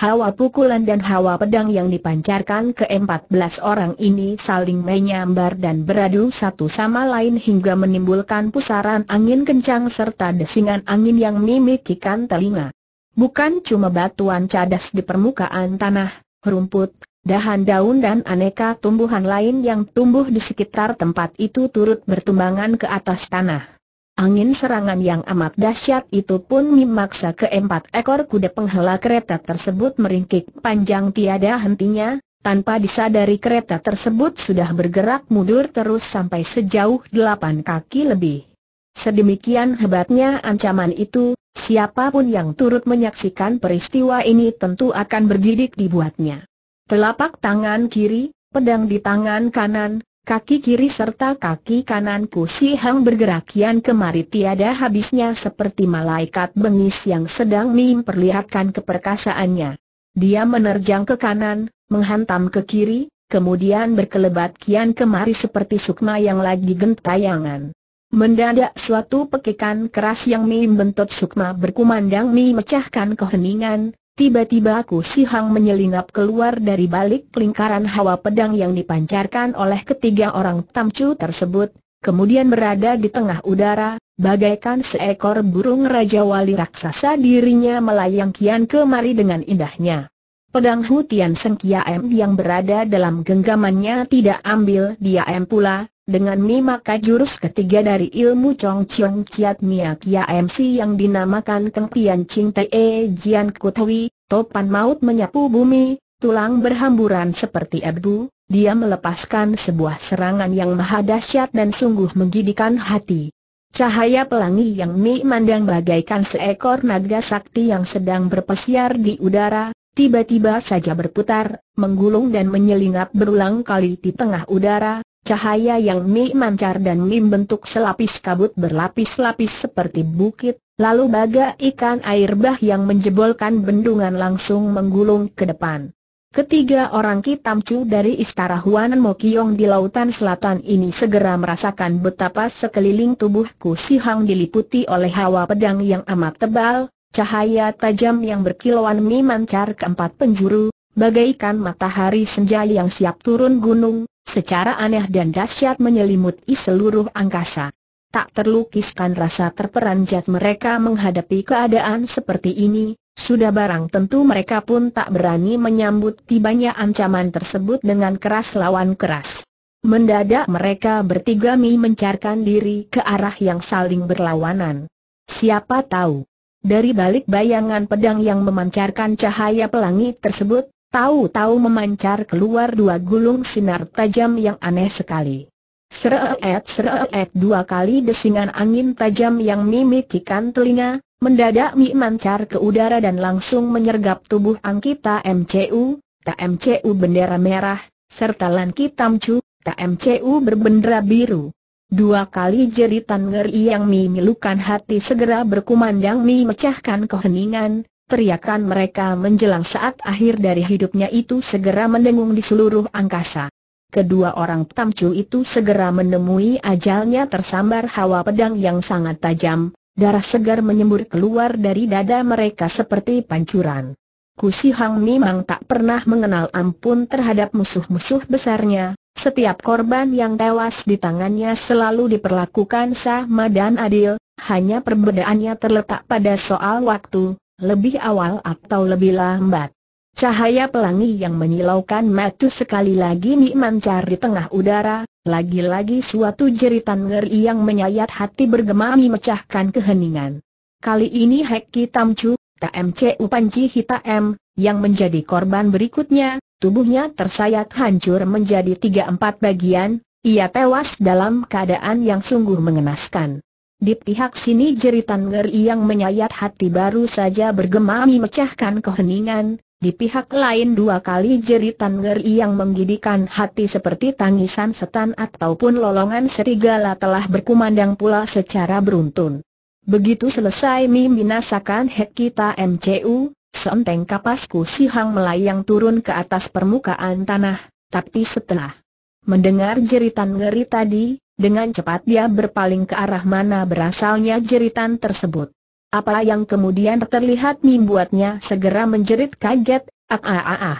Hawa pukulan dan hawa pedang yang dipancarkan ke empat belas orang ini saling menyambar dan beradu satu sama lain hingga menimbulkan pusaran angin kencang serta desingan angin yang mimikikan telinga. Bukan cuma batuan cadas di permukaan tanah, rumput, dahan daun dan aneka tumbuhan lain yang tumbuh di sekitar tempat itu turut bertumbangan ke atas tanah. Angin serangan yang amat dahsyat itu pun memaksa keempat ekor kuda penghela kereta tersebut meringkik panjang tiada hentinya, tanpa disadari kereta tersebut sudah bergerak mundur terus sampai sejauh delapan kaki lebih. Sedemikian hebatnya ancaman itu, siapapun yang turut menyaksikan peristiwa ini tentu akan bergidik dibuatnya. Telapak tangan kiri, pedang di tangan kanan, Kaki kiri serta kaki kananku si Hang bergerak kian kemari tiada habisnya seperti malaikat bengis yang sedang memperlihatkan keperkasaannya. Dia menerjang ke kanan, menghantam ke kiri, kemudian berkelebat kian kemari seperti sukma yang lagi gentayangan. Mendadak suatu pekikan keras yang membentuk sukma berkumandang memecahkan keheningan, Tiba-tiba aku sihang menyelinap keluar dari balik lingkaran hawa pedang yang dipancarkan oleh ketiga orang tamcu tersebut, kemudian berada di tengah udara, bagaikan seekor burung Raja Wali raksasa dirinya melayang kian kemari dengan indahnya. Pedang Hutian Sengkia M yang berada dalam genggamannya tidak ambil dia M pula, dengan Mi maka jurus ketiga dari ilmu Chong Chiong Chiat Mia Kia MC yang dinamakan Keng Tian Ching Te e Jian kutui topan maut menyapu bumi, tulang berhamburan seperti abu, dia melepaskan sebuah serangan yang maha dahsyat dan sungguh menggidikan hati. Cahaya pelangi yang Mi mandang bagaikan seekor naga sakti yang sedang berpesiar di udara, tiba-tiba saja berputar, menggulung dan menyelinap berulang kali di tengah udara, Cahaya yang Mi mancar dan Mi bentuk selapis kabut berlapis-lapis seperti bukit, lalu baga ikan air bah yang menjebolkan bendungan langsung menggulung ke depan. Ketiga orang Kitamcu dari Istara Huanan Mokiong di Lautan Selatan ini segera merasakan betapa sekeliling tubuhku sihang diliputi oleh hawa pedang yang amat tebal, cahaya tajam yang berkilauan Mi mancar keempat penjuru, bagaikan matahari senja yang siap turun gunung, secara aneh dan dahsyat menyelimuti seluruh angkasa. Tak terlukiskan rasa terperanjat mereka menghadapi keadaan seperti ini, sudah barang tentu mereka pun tak berani menyambut tibanya ancaman tersebut dengan keras lawan keras. Mendadak mereka bertiga mi mencarkan diri ke arah yang saling berlawanan. Siapa tahu, dari balik bayangan pedang yang memancarkan cahaya pelangi tersebut, Tahu-tahu memancar keluar dua gulung sinar tajam yang aneh sekali. Sereet sereet dua kali desingan angin tajam yang mimikikan telinga, mendadak mi mancar ke udara dan langsung menyergap tubuh angkita MCU, MCU bendera merah, serta lanki tamcu, MCU berbendera biru. Dua kali jeritan ngeri yang mimilukan hati segera berkumandang mi mecahkan keheningan, teriakan mereka menjelang saat akhir dari hidupnya itu segera mendengung di seluruh angkasa. Kedua orang tamcu itu segera menemui ajalnya tersambar hawa pedang yang sangat tajam, darah segar menyembur keluar dari dada mereka seperti pancuran. Kusi Hang memang tak pernah mengenal ampun terhadap musuh-musuh besarnya, setiap korban yang tewas di tangannya selalu diperlakukan sama dan adil, hanya perbedaannya terletak pada soal waktu, lebih awal atau lebih lambat. Cahaya pelangi yang menyilaukan mata sekali lagi memancar di tengah udara, lagi-lagi suatu jeritan ngeri yang menyayat hati bergema memecahkan keheningan. Kali ini Heki Tamcu, TMCU Panji Hita M, yang menjadi korban berikutnya, tubuhnya tersayat hancur menjadi tiga empat bagian, ia tewas dalam keadaan yang sungguh mengenaskan. Di pihak sini jeritan ngeri yang menyayat hati baru saja bergema memecahkan keheningan, di pihak lain dua kali jeritan ngeri yang menggidikan hati seperti tangisan setan ataupun lolongan serigala telah berkumandang pula secara beruntun. Begitu selesai membinasakan hek kita MCU, seenteng kapasku si Hang melayang turun ke atas permukaan tanah, tapi setelah mendengar jeritan ngeri tadi, dengan cepat dia berpaling ke arah mana berasalnya jeritan tersebut. Apa yang kemudian terlihat membuatnya segera menjerit kaget, ah ah ah ah.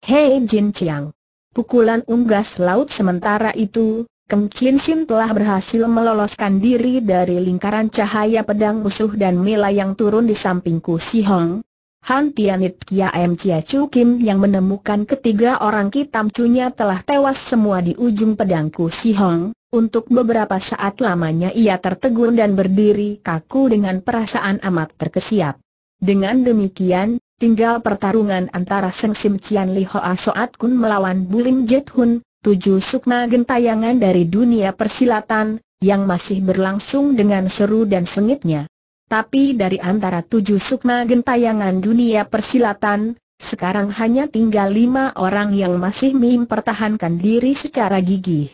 Hei Jin Chiang. Pukulan unggas laut sementara itu, Keng Chin Sin telah berhasil meloloskan diri dari lingkaran cahaya pedang musuh dan Mila yang turun di sampingku Si Hong. Han Pianit Kia M Chia Chu Kim yang menemukan ketiga orang kitam cunya telah tewas semua di ujung pedangku Si Hong. Untuk beberapa saat lamanya ia tertegun dan berdiri kaku dengan perasaan amat terkesiap. Dengan demikian, tinggal pertarungan antara Seng Sim Cian Li Hoa Soat Kun melawan Bulim Jet Hun, tujuh sukma gentayangan dari dunia persilatan, yang masih berlangsung dengan seru dan sengitnya. Tapi dari antara tujuh sukma gentayangan dunia persilatan, sekarang hanya tinggal lima orang yang masih mempertahankan diri secara gigih.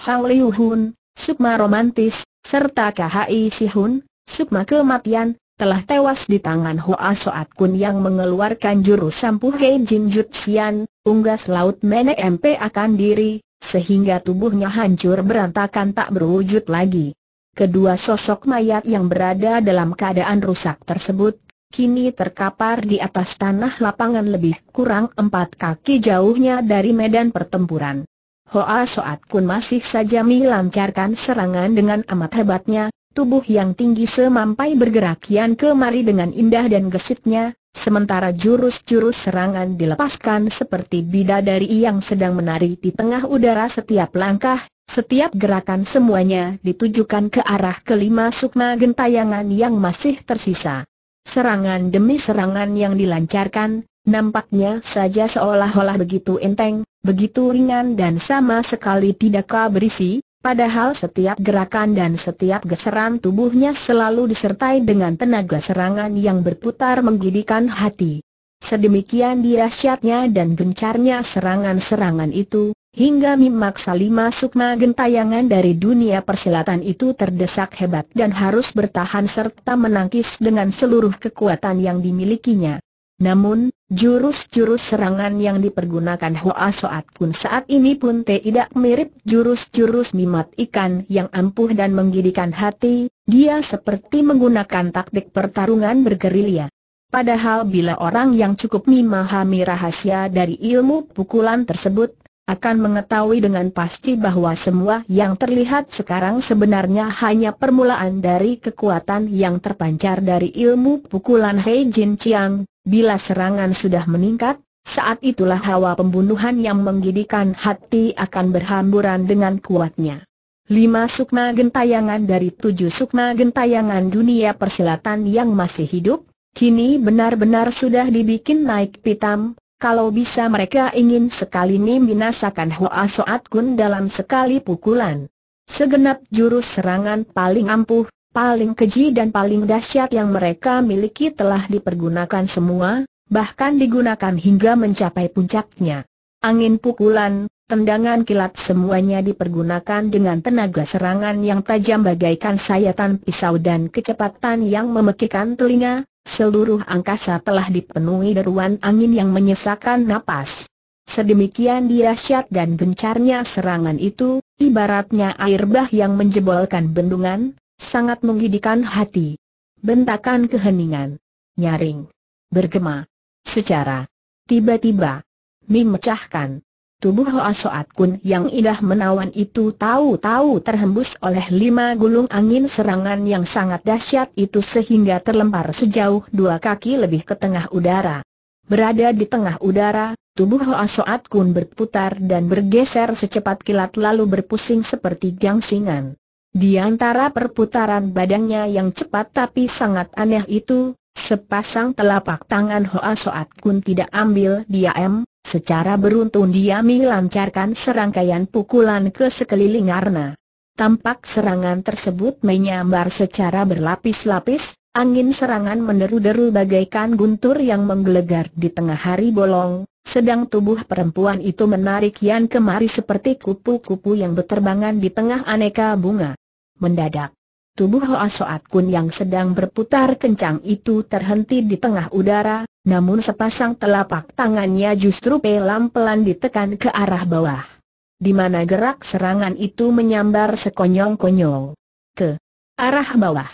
Hang Liu Hun, Sukma Romantis, serta KHI Si Hun, Sukma Kematian, telah tewas di tangan Hoa Soat Kun yang mengeluarkan jurus Sampu Hei Jin Jutsian, unggas laut Mene MP akan diri, sehingga tubuhnya hancur berantakan tak berwujud lagi. Kedua sosok mayat yang berada dalam keadaan rusak tersebut, kini terkapar di atas tanah lapangan lebih kurang empat kaki jauhnya dari medan pertempuran. Hoa Soat Kun masih saja melancarkan serangan dengan amat hebatnya, tubuh yang tinggi semampai bergerak kian kemari dengan indah dan gesitnya, sementara jurus-jurus serangan dilepaskan seperti bidadari yang sedang menari di tengah udara setiap langkah, setiap gerakan semuanya ditujukan ke arah kelima sukma gentayangan yang masih tersisa. Serangan demi serangan yang dilancarkan, Nampaknya saja seolah-olah begitu enteng, begitu ringan dan sama sekali tidak berisi, padahal setiap gerakan dan setiap geseran tubuhnya selalu disertai dengan tenaga serangan yang berputar menggidikan hati. Sedemikian dirasyatnya dan gencarnya serangan-serangan itu, hingga Mimak Salima Sukma gentayangan dari dunia persilatan itu terdesak hebat dan harus bertahan serta menangkis dengan seluruh kekuatan yang dimilikinya. Namun, jurus-jurus serangan yang dipergunakan Hoa Soat Kun saat ini pun tidak mirip jurus-jurus mimat ikan yang ampuh dan menggidikan hati, dia seperti menggunakan taktik pertarungan bergerilya. Padahal bila orang yang cukup memahami rahasia dari ilmu pukulan tersebut, akan mengetahui dengan pasti bahwa semua yang terlihat sekarang sebenarnya hanya permulaan dari kekuatan yang terpancar dari ilmu pukulan Hei Jin Chiang, Bila serangan sudah meningkat, saat itulah hawa pembunuhan yang menggidikan hati akan berhamburan dengan kuatnya. Lima sukma gentayangan dari tujuh sukma gentayangan dunia persilatan yang masih hidup, kini benar-benar sudah dibikin naik pitam, kalau bisa mereka ingin sekali membinasakan Hoa Soat Kun dalam sekali pukulan. Segenap jurus serangan paling ampuh, paling keji dan paling dahsyat yang mereka miliki telah dipergunakan semua, bahkan digunakan hingga mencapai puncaknya. Angin pukulan, tendangan kilat semuanya dipergunakan dengan tenaga serangan yang tajam bagaikan sayatan pisau dan kecepatan yang memekikan telinga, seluruh angkasa telah dipenuhi deruan angin yang menyesakan napas. Sedemikian dahsyat dan gencarnya serangan itu, ibaratnya air bah yang menjebolkan bendungan, Sangat menggidikan hati. Bentakan keheningan. Nyaring. Bergema. Secara. Tiba-tiba. Memecahkan. Tubuh Hoa Soat Kun yang indah menawan itu tahu-tahu terhembus oleh lima gulung angin serangan yang sangat dahsyat itu sehingga terlempar sejauh dua kaki lebih ke tengah udara. Berada di tengah udara, Tubuh Hoa Soat Kun berputar dan bergeser secepat kilat lalu berpusing seperti gangsingan. Di antara perputaran badannya yang cepat tapi sangat aneh itu, sepasang telapak tangan Hoa Soat Kun tidak ambil dia diam, secara beruntun dia melancarkan serangkaian pukulan ke sekeliling arna. Tampak serangan tersebut menyambar secara berlapis-lapis, angin serangan meneru deru bagaikan guntur yang menggelegar di tengah hari bolong, Sedang tubuh perempuan itu menarik yang kemari seperti kupu-kupu yang berterbangan di tengah aneka bunga. Mendadak, tubuh Hoa Soat Kun yang sedang berputar kencang itu terhenti di tengah udara, namun sepasang telapak tangannya justru pelan-pelan ditekan ke arah bawah. Di mana gerak serangan itu menyambar sekonyong-konyong. Ke arah bawah.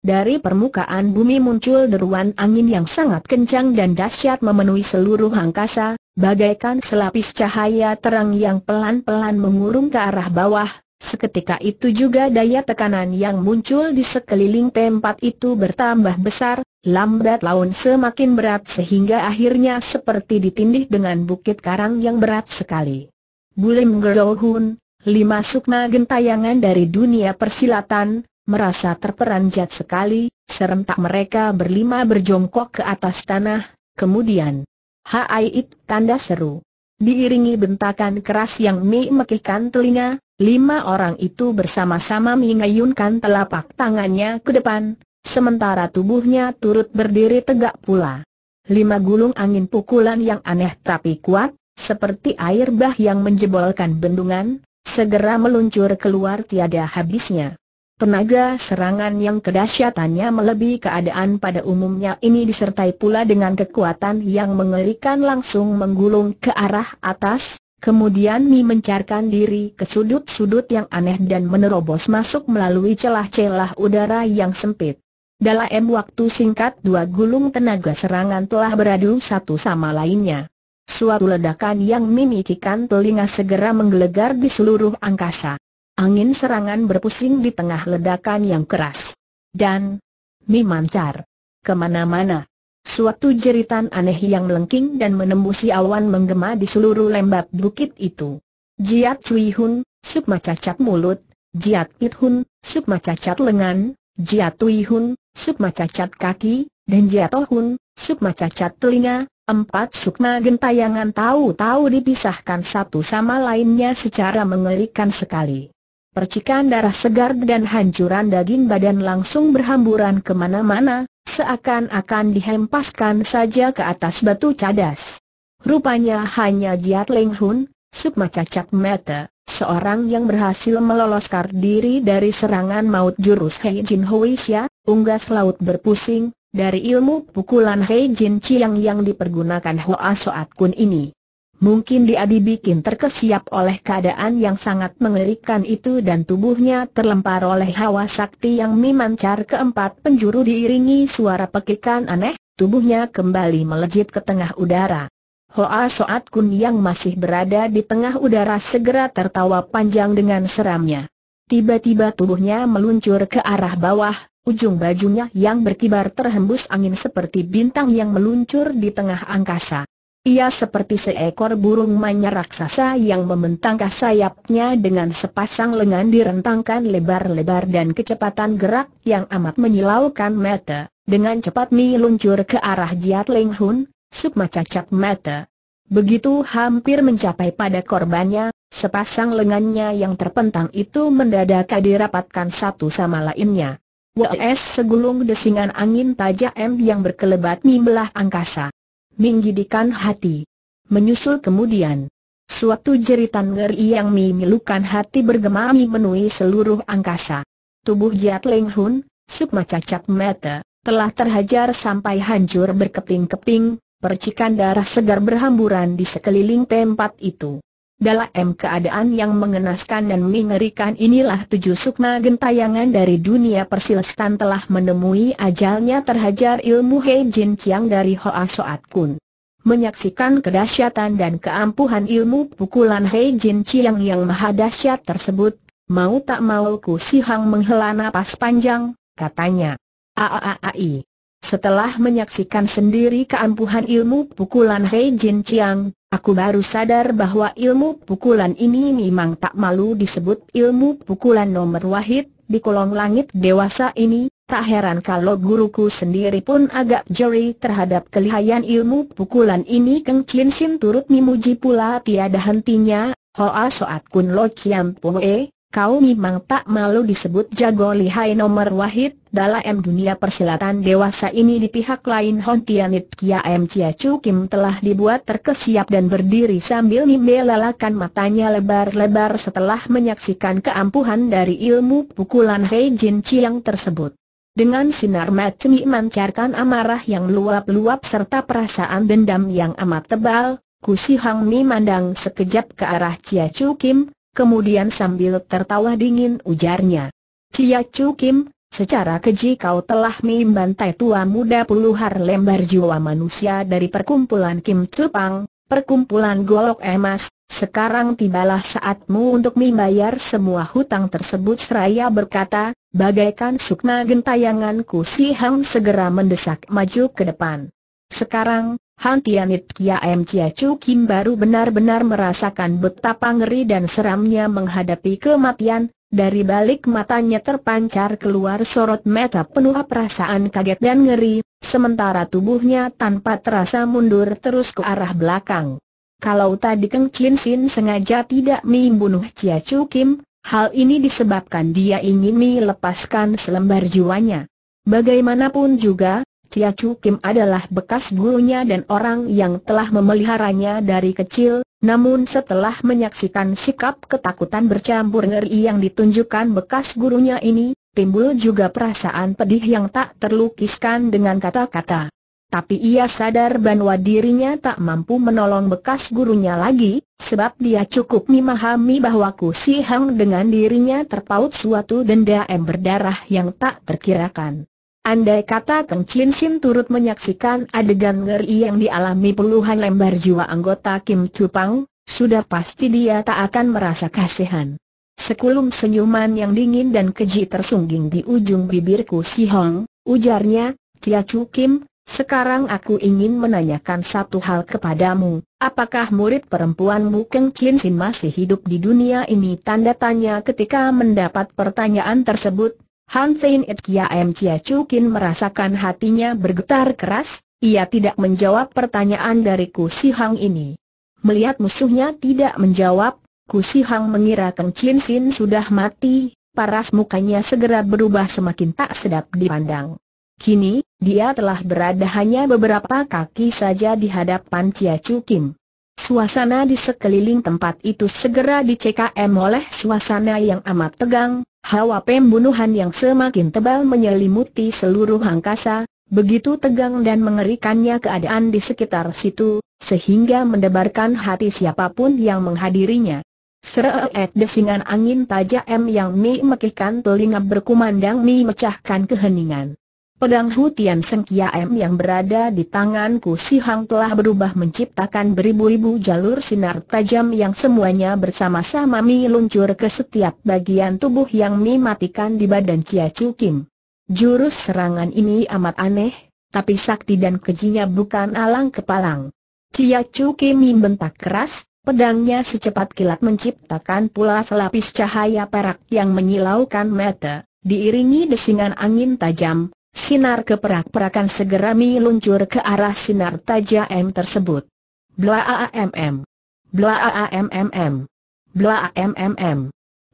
Dari permukaan bumi muncul deruan angin yang sangat kencang dan dahsyat memenuhi seluruh angkasa, bagaikan selapis cahaya terang yang pelan-pelan mengurung ke arah bawah, Seketika itu juga daya tekanan yang muncul di sekeliling tempat itu bertambah besar, lambat laun semakin berat sehingga akhirnya seperti ditindih dengan bukit karang yang berat sekali. Bulim Gerohun, lima sukma gentayangan dari dunia persilatan, merasa terperanjat sekali, serentak mereka berlima berjongkok ke atas tanah, kemudian, Haiit tanda seru. Diiringi bentakan keras yang memekihkan telinga, lima orang itu bersama-sama mengayunkan telapak tangannya ke depan, sementara tubuhnya turut berdiri tegak pula. Lima gulung angin pukulan yang aneh tapi kuat, seperti air bah yang menjebolkan bendungan, segera meluncur keluar tiada habisnya. Tenaga serangan yang kedahsyatannya melebihi keadaan pada umumnya ini disertai pula dengan kekuatan yang mengerikan langsung menggulung ke arah atas, kemudian Mi mencarkan diri ke sudut-sudut yang aneh dan menerobos masuk melalui celah-celah udara yang sempit. Dalam waktu singkat dua gulung tenaga serangan telah beradu satu sama lainnya. Suatu ledakan yang mimikikan telinga segera menggelegar di seluruh angkasa. Angin serangan berpusing di tengah ledakan yang keras. Dan, memancar Kemana-mana. Suatu jeritan aneh yang melengking dan menembusi awan menggema di seluruh lembab bukit itu. Jiat Cui Hun, sukma cacat mulut, Jiat Pit Hun, sukma cacat lengan, Jiat Tui Hun, sukma cacat kaki, dan Jiat Oh Hun, sukma cacat telinga, Empat sukma gentayangan tahu-tahu dipisahkan satu sama lainnya secara mengerikan sekali percikan darah segar dan hancuran daging badan langsung berhamburan kemana-mana, seakan-akan dihempaskan saja ke atas batu cadas. Rupanya hanya Jiat Leng Hun, Sukma Cacat Mata, seorang yang berhasil meloloskan diri dari serangan maut jurus Hei Jin Huisya, unggas laut berpusing, dari ilmu pukulan Hei Jin Chiang yang dipergunakan Hoa Soat Kun ini. Mungkin dia dibikin terkesiap oleh keadaan yang sangat mengerikan itu dan tubuhnya terlempar oleh hawa sakti yang memancar keempat penjuru diiringi suara pekikan aneh, tubuhnya kembali melejit ke tengah udara. Hoa Soat Kun yang masih berada di tengah udara segera tertawa panjang dengan seramnya. Tiba-tiba tubuhnya meluncur ke arah bawah, ujung bajunya yang berkibar terhembus angin seperti bintang yang meluncur di tengah angkasa. Ia seperti seekor burung manya raksasa yang membentangkan sayapnya dengan sepasang lengan direntangkan lebar-lebar dan kecepatan gerak yang amat menyilaukan mata. Dengan cepat Mi luncur ke arah Jiat Ling Hun, Sukma cacat mata. Begitu hampir mencapai pada korbannya, sepasang lengannya yang terpentang itu mendadak dirapatkan satu sama lainnya. WS segulung desingan angin tajam yang berkelebat membelah angkasa menggidikan hati. Menyusul kemudian, suatu jeritan ngeri yang memilukan hati bergema memenuhi seluruh angkasa. Tubuh Jiat Leng Hun, Sukma cacat mata, telah terhajar sampai hancur berkeping-keping, percikan darah segar berhamburan di sekeliling tempat itu. Dalam keadaan yang mengenaskan dan mengerikan inilah tujuh sukma gentayangan dari dunia persilestan telah menemui ajalnya terhajar ilmu Hei Jin Kiang dari Hoa Soat Kun. Menyaksikan kedahsyatan dan keampuhan ilmu pukulan Hei Jin Kiang yang maha dahsyat tersebut, mau tak mau Ku Sihang menghela napas panjang, katanya. Aaai. Setelah menyaksikan sendiri keampuhan ilmu pukulan Hei Jin Chiang, aku baru sadar bahwa ilmu pukulan ini memang tak malu disebut ilmu pukulan nomor wahid di kolong langit dewasa ini, tak heran kalau guruku sendiri pun agak jeri terhadap kelihayan ilmu pukulan ini Keng Chin Sin turut memuji pula tiada hentinya, Hoa Soat Kun Lo Chiang pue kau memang tak malu disebut jago lihai nomor wahid, dalam dunia persilatan dewasa ini di pihak lain Hon Tianit Kia M Chia Chu Kim telah dibuat terkesiap dan berdiri sambil membelalakan matanya lebar-lebar setelah menyaksikan keampuhan dari ilmu pukulan Hei Jin Chiang tersebut. Dengan sinar macemi mancarkan amarah yang luap luap serta perasaan dendam yang amat tebal, Si Hang Mi mandang sekejap ke arah Chia Chu Kim, kemudian sambil tertawa dingin ujarnya. Cia Chu Kim, secara keji kau telah membantai tua muda puluhan lembar jiwa manusia dari perkumpulan Kim Tupang, perkumpulan Golok Emas, sekarang tibalah saatmu untuk membayar semua hutang tersebut seraya berkata, bagaikan sukma gentayanganku si Hang segera mendesak maju ke depan. Sekarang, Han Tianit M Chia Chu Kim baru benar-benar merasakan betapa ngeri dan seramnya menghadapi kematian, dari balik matanya terpancar keluar sorot mata penuh perasaan kaget dan ngeri, sementara tubuhnya tanpa terasa mundur terus ke arah belakang. Kalau tadi Keng Chin Sin sengaja tidak membunuh Chia Chu Kim, hal ini disebabkan dia ingin melepaskan selembar jiwanya. Bagaimanapun juga, Tia Chu Kim adalah bekas gurunya dan orang yang telah memeliharanya dari kecil, namun setelah menyaksikan sikap ketakutan bercampur ngeri yang ditunjukkan bekas gurunya ini, timbul juga perasaan pedih yang tak terlukiskan dengan kata-kata. Tapi ia sadar bahwa dirinya tak mampu menolong bekas gurunya lagi, sebab dia cukup memahami bahwa Ku Si Hang dengan dirinya terpaut suatu denda dendam berdarah yang tak terkirakan. Andai kata Kang Chin Sin turut menyaksikan adegan ngeri yang dialami puluhan lembar jiwa anggota Kim Cupang, sudah pasti dia tak akan merasa kasihan. Sekulum senyuman yang dingin dan keji tersungging di ujung bibirku si Hong, ujarnya, Cia Chu Kim, sekarang aku ingin menanyakan satu hal kepadamu, apakah murid perempuanmu Keng Chin Sin masih hidup di dunia ini? Tanda tanya ketika mendapat pertanyaan tersebut, Han Fein Kia M Chia Chukin merasakan hatinya bergetar keras, ia tidak menjawab pertanyaan dari Si Hang ini. Melihat musuhnya tidak menjawab, Si Hang mengira Keng Chin Sin sudah mati, paras mukanya segera berubah semakin tak sedap dipandang. Kini, dia telah berada hanya beberapa kaki saja di hadapan Chia Chu Kim. Suasana di sekeliling tempat itu segera dicekam oleh suasana yang amat tegang, Hawa pembunuhan yang semakin tebal menyelimuti seluruh angkasa, begitu tegang dan mengerikannya keadaan di sekitar situ, sehingga mendebarkan hati siapapun yang menghadirinya. Seret desingan angin tajam yang mi mekihkan telinga berkumandang mi mecahkan keheningan. Pedang Hu Tian Seng yang berada di tanganku si Hang telah berubah menciptakan beribu-ribu jalur sinar tajam yang semuanya bersama-sama Mi luncur ke setiap bagian tubuh yang mematikan di badan Chia Chu Kim. Jurus serangan ini amat aneh, tapi sakti dan kejinya bukan alang kepalang. Chia Chu Kim membentak keras, pedangnya secepat kilat menciptakan pula selapis cahaya perak yang menyilaukan mata, diiringi desingan angin tajam Sinar keperak-perakan segera meluncur ke arah sinar tajam tersebut. m m m.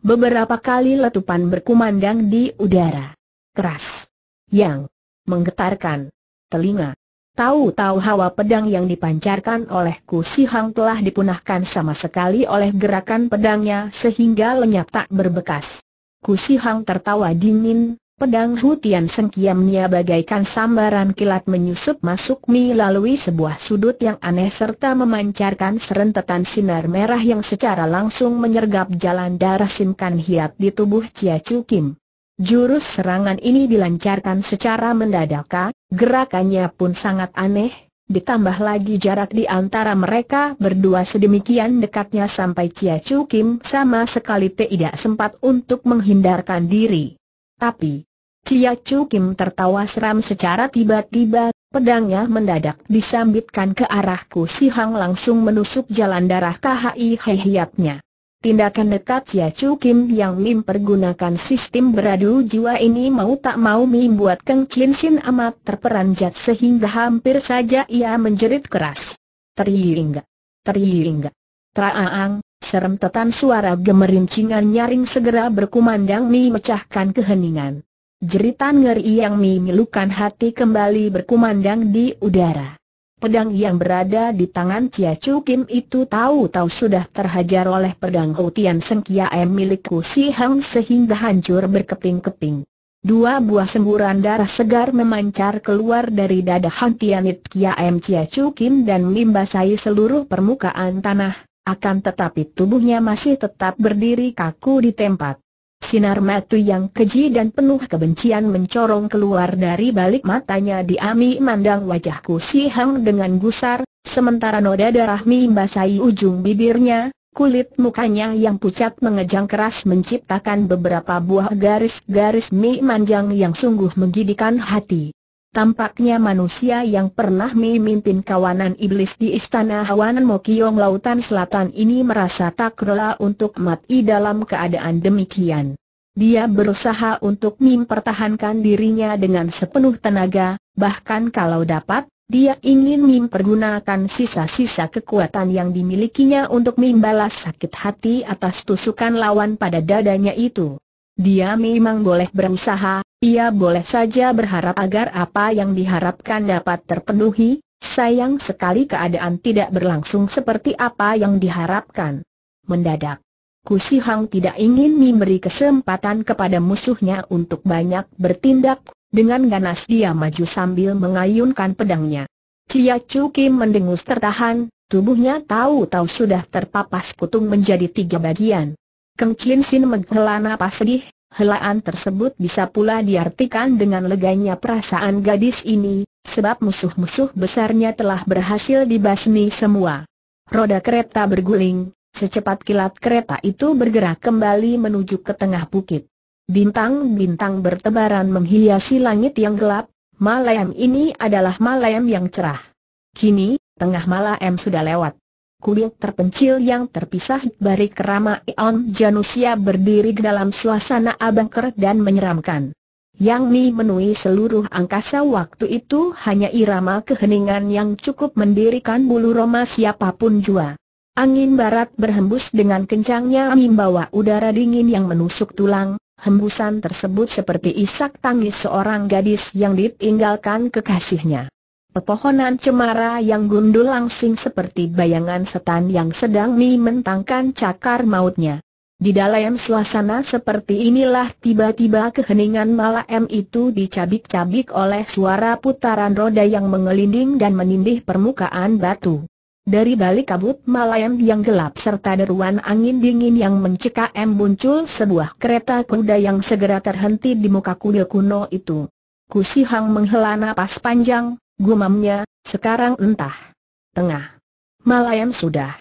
Beberapa kali letupan berkumandang di udara. Keras. Yang menggetarkan telinga. Tahu-tahu hawa pedang yang dipancarkan oleh Ku si Hang telah dipunahkan sama sekali oleh gerakan pedangnya sehingga lenyap tak berbekas. Ku si Hang tertawa dingin, Pedang Hutian Sengkiamnya bagaikan sambaran kilat menyusup masuk melalui sebuah sudut yang aneh serta memancarkan serentetan sinar merah yang secara langsung menyergap jalan darah Simkan Hiat di tubuh Chia Chu Kim. Jurus serangan ini dilancarkan secara mendadak, gerakannya pun sangat aneh, ditambah lagi jarak di antara mereka berdua sedemikian dekatnya sampai Chia Chu Kim sama sekali tidak sempat untuk menghindarkan diri. Tapi, Cia Chu Kim tertawa seram secara tiba-tiba, pedangnya mendadak disambitkan ke arahku si Hang langsung menusuk jalan darah KHI Hehiatnya. Tindakan dekat Cia Chu Kim yang mempergunakan sistem beradu jiwa ini mau tak mau membuat Keng Chin Sin amat terperanjat sehingga hampir saja ia menjerit keras. Teriingga, teriingga, serem tetan suara gemerincingan nyaring segera berkumandang memecahkan keheningan. Jeritan ngeri yang memilukan hati kembali berkumandang di udara. Pedang yang berada di tangan Cia Chu Kim itu tahu-tahu sudah terhajar oleh pedang Seng Kia M milik Ku Si Hang sehingga hancur berkeping-keping. Dua buah semburan darah segar memancar keluar dari dada Hantianit Kia M Cia Chu Kim dan membasahi seluruh permukaan tanah, akan tetapi tubuhnya masih tetap berdiri kaku di tempat. Sinar mata yang keji dan penuh kebencian mencorong keluar dari balik matanya Diami mandang wajahku si Hang dengan gusar, sementara noda darah membasahi ujung bibirnya, Kulit mukanya yang pucat mengejang keras menciptakan beberapa buah garis-garis mi manjang yang sungguh menggidikan hati. Tampaknya manusia yang pernah memimpin kawanan iblis di istana Hawanan Mokiong Lautan Selatan ini merasa tak rela untuk mati dalam keadaan demikian. Dia berusaha untuk mempertahankan dirinya dengan sepenuh tenaga, bahkan kalau dapat, dia ingin mempergunakan sisa-sisa kekuatan yang dimilikinya untuk membalas sakit hati atas tusukan lawan pada dadanya itu. Dia memang boleh berusaha, ia boleh saja berharap agar apa yang diharapkan dapat terpenuhi, sayang sekali keadaan tidak berlangsung seperti apa yang diharapkan. Mendadak, Kusihang Hang tidak ingin memberi kesempatan kepada musuhnya untuk banyak bertindak, dengan ganas dia maju sambil mengayunkan pedangnya. Cia Chu Kim mendengus tertahan, tubuhnya tahu-tahu sudah terpapas kutung menjadi tiga bagian. Keng Chin Sin menghela napas sedih, helaan tersebut bisa pula diartikan dengan leganya perasaan gadis ini, sebab musuh-musuh besarnya telah berhasil dibasmi semua. Roda kereta berguling, secepat kilat kereta itu bergerak kembali menuju ke tengah bukit. Bintang-bintang bertebaran menghiasi langit yang gelap, malam ini adalah malam yang cerah. Kini, tengah malam sudah lewat kuil terpencil yang terpisah dari kerama Eon Janusia berdiri dalam suasana abangker dan menyeramkan. Yang menui seluruh angkasa waktu itu hanya irama keheningan yang cukup mendirikan bulu roma siapapun jua. Angin barat berhembus dengan kencangnya membawa udara dingin yang menusuk tulang, hembusan tersebut seperti isak tangis seorang gadis yang ditinggalkan kekasihnya. Pepohonan cemara yang gundul langsing seperti bayangan setan yang sedang mentangkan cakar mautnya. Di dalam suasana seperti inilah tiba-tiba keheningan malam itu dicabik-cabik oleh suara putaran roda yang mengelinding dan menindih permukaan batu. Dari balik kabut malam yang gelap serta deruan angin dingin yang mencekam muncul sebuah kereta kuda yang segera terhenti di muka kuil kuno itu. Kusihang menghela napas panjang, Gumamnya, sekarang entah. Tengah. Malayam sudah.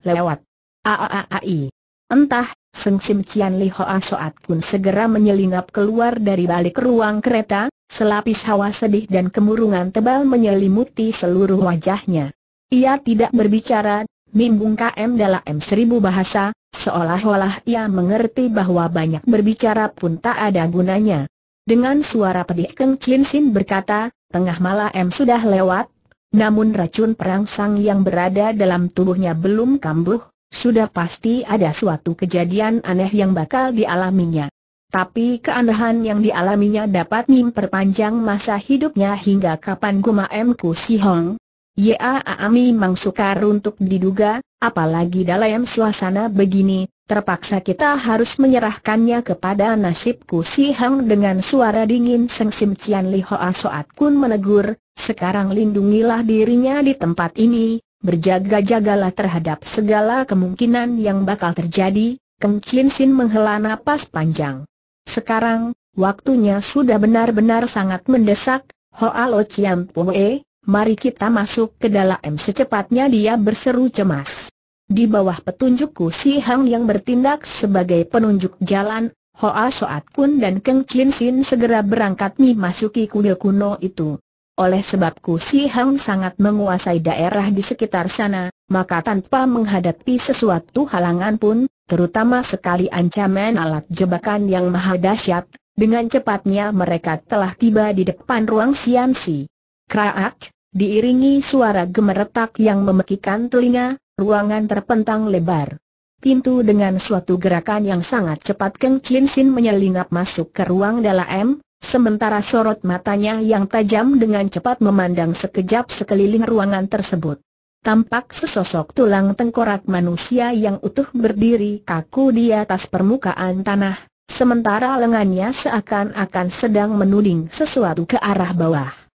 Lewat. Aaai. Entah, Seng Sim Cian Li Hoa Soat pun segera menyelinap keluar dari balik ruang kereta, selapis hawa sedih dan kemurungan tebal menyelimuti seluruh wajahnya. Ia tidak berbicara, mimbung KM dalam M seribu bahasa, seolah-olah ia mengerti bahwa banyak berbicara pun tak ada gunanya. Dengan suara pedih Keng Chin Sin berkata, tengah malam sudah lewat, namun racun perangsang yang berada dalam tubuhnya belum kambuh, sudah pasti ada suatu kejadian aneh yang bakal dialaminya. Tapi keanehan yang dialaminya dapat memperpanjang masa hidupnya hingga kapan Guma M. ku Hong. Ya Aami memang sukar untuk diduga, apalagi dalam suasana begini, terpaksa kita harus menyerahkannya kepada nasibku si Hang dengan suara dingin Seng Sim Cian Li Hoa Soat Kun menegur, sekarang lindungilah dirinya di tempat ini, berjaga-jagalah terhadap segala kemungkinan yang bakal terjadi, Keng Chin Sin menghela napas panjang. Sekarang, waktunya sudah benar-benar sangat mendesak, Hoa Lo Chiam Pue, mari kita masuk ke dalam secepatnya dia berseru cemas. Di bawah petunjukku si Hang yang bertindak sebagai penunjuk jalan, Hoa Soat Kun dan Keng Chin Sin segera berangkat memasuki kuil kuno itu. Oleh sebabku, Si Hang sangat menguasai daerah di sekitar sana, maka tanpa menghadapi sesuatu halangan pun, terutama sekali ancaman alat jebakan yang maha dahsyat, dengan cepatnya mereka telah tiba di depan ruang Siam Si. Kraak, Diiringi suara gemeretak yang memekikan telinga, ruangan terpentang lebar. Pintu dengan suatu gerakan yang sangat cepat Keng Chin Sin menyelinap masuk ke ruang dalam, sementara sorot matanya yang tajam dengan cepat memandang sekejap sekeliling ruangan tersebut. Tampak sesosok tulang tengkorak manusia yang utuh berdiri kaku di atas permukaan tanah, sementara lengannya seakan-akan sedang menuding sesuatu ke arah bawah.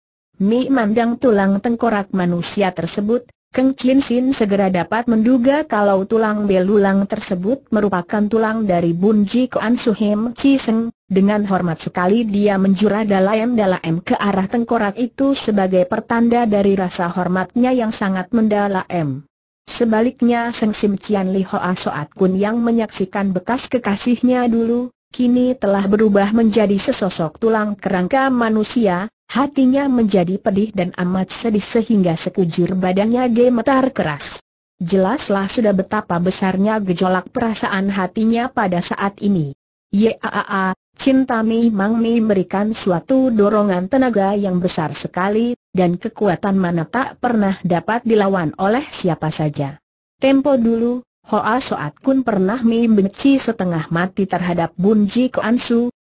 Mi mandang tulang tengkorak manusia tersebut, Keng Chin Sin segera dapat menduga kalau tulang belulang tersebut merupakan tulang dari Bunji Him Suhim Seng. dengan hormat sekali dia menjura dalaem-dalaem ke arah tengkorak itu sebagai pertanda dari rasa hormatnya yang sangat mendalam. Sebaliknya Seng Sim Cian Li Hoa Soat Kun yang menyaksikan bekas kekasihnya dulu, kini telah berubah menjadi sesosok tulang kerangka manusia, Hatinya menjadi pedih dan amat sedih sehingga sekujur badannya gemetar keras. Jelaslah sudah betapa besarnya gejolak perasaan hatinya pada saat ini. Yaa, cinta memang memberikan suatu dorongan tenaga yang besar sekali, dan kekuatan mana tak pernah dapat dilawan oleh siapa saja. Tempo dulu, Hoa Soat Kun pernah membenci setengah mati terhadap Bun Ji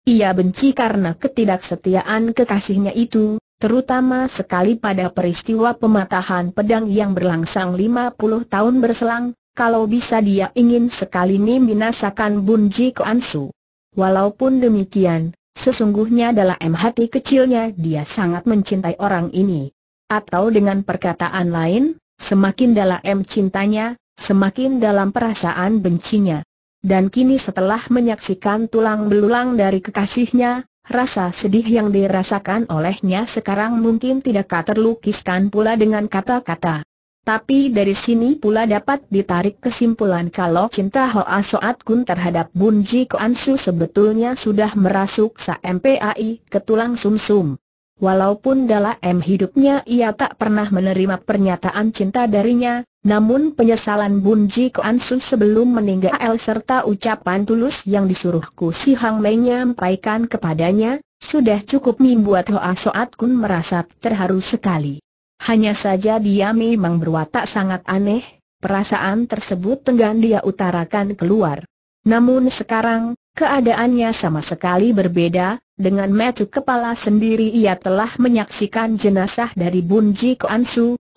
ia benci karena ketidaksetiaan kekasihnya itu, terutama sekali pada peristiwa pematahan pedang yang berlangsung 50 tahun berselang, kalau bisa dia ingin sekali membinasakan Bun Ji Koan Su. Walaupun demikian, sesungguhnya dalam hati kecilnya dia sangat mencintai orang ini. Atau dengan perkataan lain, semakin dalam cintanya, semakin dalam perasaan bencinya. Dan kini setelah menyaksikan tulang belulang dari kekasihnya, rasa sedih yang dirasakan olehnya sekarang mungkin tidak terlukiskan pula dengan kata-kata. Tapi dari sini pula dapat ditarik kesimpulan kalau cinta Hoa Soat Kun terhadap Bun Ji Koan Su sebetulnya sudah merasuk sa MPAI ke tulang sumsum. -sum. Walaupun dalam hidupnya ia tak pernah menerima pernyataan cinta darinya, namun penyesalan Bun Ji Kuan sebelum meninggal serta ucapan tulus yang disuruhku si Hang Mei nyampaikan kepadanya, sudah cukup membuat Hoa Soat Kun merasa terharu sekali. Hanya saja dia memang berwatak sangat aneh, perasaan tersebut enggan dia utarakan keluar. Namun sekarang, keadaannya sama sekali berbeda, dengan metu kepala sendiri ia telah menyaksikan jenazah dari Bun Ji Kuan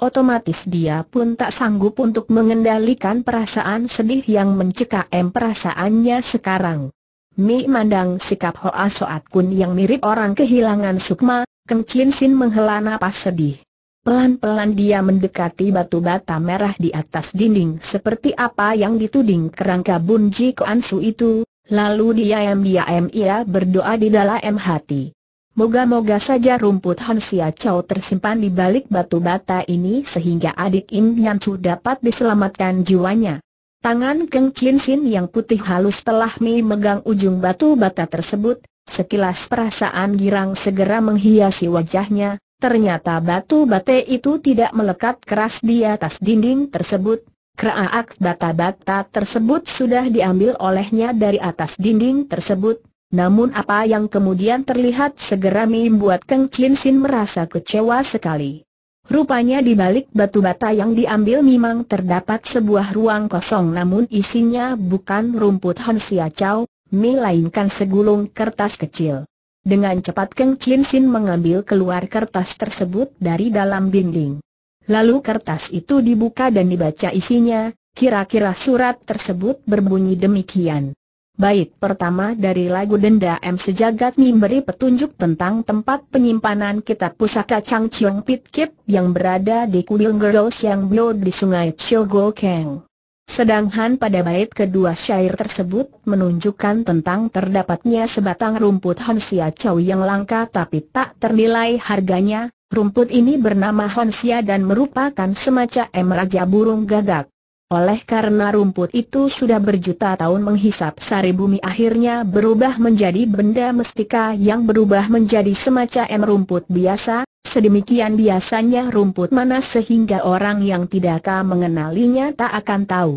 Otomatis dia pun tak sanggup untuk mengendalikan perasaan sedih yang mencekam perasaannya sekarang. Mi mandang sikap Hoa Soat Kun yang mirip orang kehilangan sukma, Keng Chin Sin menghela napas sedih. Pelan-pelan dia mendekati batu bata merah di atas dinding seperti apa yang dituding kerangka bunji koansu itu, lalu dia diam-diam ia berdoa di dalam hati. Moga-moga saja rumput Hansia Chow tersimpan di balik batu bata ini sehingga adik Im Nyan Chu dapat diselamatkan jiwanya. Tangan Keng Chin Sin yang putih halus telah memegang ujung batu bata tersebut, sekilas perasaan girang segera menghiasi wajahnya, ternyata batu bata itu tidak melekat keras di atas dinding tersebut. Keraak bata-bata tersebut sudah diambil olehnya dari atas dinding tersebut, namun apa yang kemudian terlihat segera membuat Kang Chin Sin merasa kecewa sekali. Rupanya di balik batu bata yang diambil memang terdapat sebuah ruang kosong namun isinya bukan rumput sia Chow, melainkan segulung kertas kecil. Dengan cepat Kang Chin Sin mengambil keluar kertas tersebut dari dalam dinding. Lalu kertas itu dibuka dan dibaca isinya, kira-kira surat tersebut berbunyi demikian. Bait pertama dari lagu Denda M Sejagat memberi petunjuk tentang tempat penyimpanan kitab pusaka Chang Chiong Pit Kip yang berada di kudil Ngero yang Bio di sungai Chogo Keng. Sedangkan pada bait kedua syair tersebut menunjukkan tentang terdapatnya sebatang rumput Honsia Chow yang langka tapi tak ternilai harganya, rumput ini bernama Honsia dan merupakan semacam raja burung gagak. Oleh karena rumput itu sudah berjuta tahun menghisap sari bumi akhirnya berubah menjadi benda mestika yang berubah menjadi semacam rumput biasa, sedemikian biasanya rumput mana sehingga orang yang tidakkah mengenalinya tak akan tahu.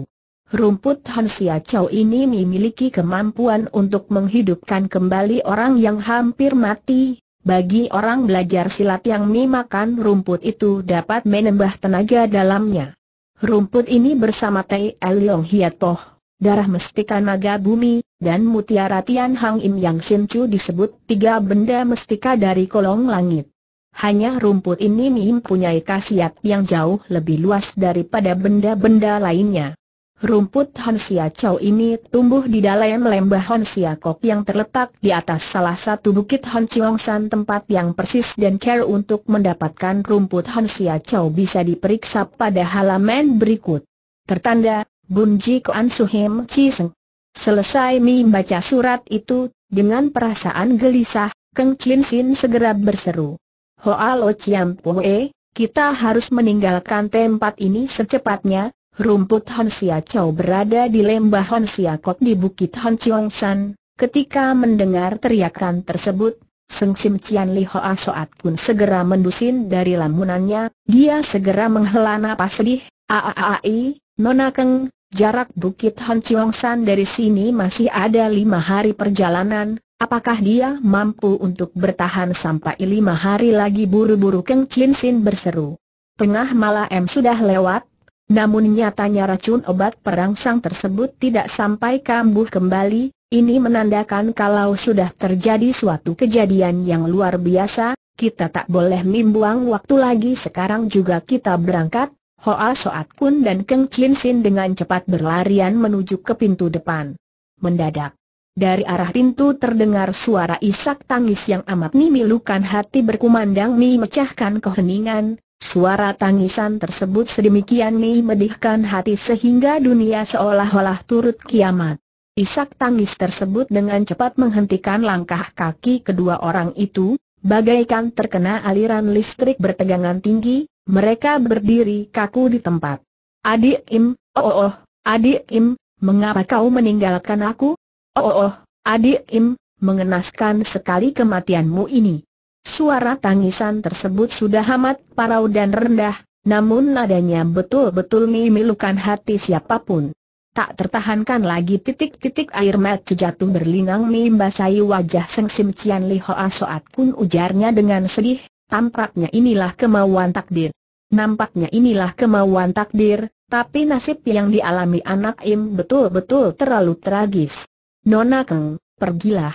Rumput Hansia Chow ini memiliki kemampuan untuk menghidupkan kembali orang yang hampir mati, bagi orang belajar silat yang memakan rumput itu dapat menambah tenaga dalamnya. Rumput ini bersama Tai Liong Hiatoh, darah mestika naga bumi, dan mutiara Tian Hang Im Yang Sin Chu disebut tiga benda mestika dari kolong langit. Hanya rumput ini mempunyai khasiat yang jauh lebih luas daripada benda-benda lainnya. Rumput Hansia Chow ini tumbuh di dalam lembah Hansia Kok yang terletak di atas salah satu bukit Hon Chiong San tempat yang persis dan care untuk mendapatkan rumput Hansia Chow bisa diperiksa pada halaman berikut. Tertanda, Bunji Him Chi Chiseng. Selesai membaca surat itu, dengan perasaan gelisah, Keng Chin Sin segera berseru. Hoa Lo Chiam Pue, kita harus meninggalkan tempat ini secepatnya, rumput Hansia Chow berada di lembah Hansia Kok di Bukit Han Chiong San. Ketika mendengar teriakan tersebut, Seng Sim Cian Li Hoa Soat pun segera mendusin dari lamunannya, dia segera menghela napas sedih, Aaai, Nona Keng, jarak Bukit Han Chiong San dari sini masih ada lima hari perjalanan, apakah dia mampu untuk bertahan sampai lima hari lagi buru-buru Keng Chin Sin berseru. Tengah malam sudah lewat, namun nyatanya racun obat perangsang tersebut tidak sampai kambuh kembali, ini menandakan kalau sudah terjadi suatu kejadian yang luar biasa, kita tak boleh membuang waktu lagi sekarang juga kita berangkat, Hoa Soat Kun dan Keng Chin Sin dengan cepat berlarian menuju ke pintu depan. Mendadak. Dari arah pintu terdengar suara isak tangis yang amat memilukan hati berkumandang memecahkan keheningan, Suara tangisan tersebut sedemikian medihkan hati sehingga dunia seolah-olah turut kiamat. Isak tangis tersebut dengan cepat menghentikan langkah kaki kedua orang itu, bagaikan terkena aliran listrik bertegangan tinggi, mereka berdiri kaku di tempat. Adik Im, oh oh, oh adik Im, mengapa kau meninggalkan aku? Oh oh, oh adik Im, mengenaskan sekali kematianmu ini. Suara tangisan tersebut sudah amat parau dan rendah, namun nadanya betul-betul memilukan hati siapapun. Tak tertahankan lagi titik-titik air mata jatuh berlinang membasahi wajah Seng Sim Cian Li Hoa Soat pun ujarnya dengan sedih, tampaknya inilah kemauan takdir. Nampaknya inilah kemauan takdir, tapi nasib yang dialami anak Im betul-betul terlalu tragis. Nona Keng, pergilah.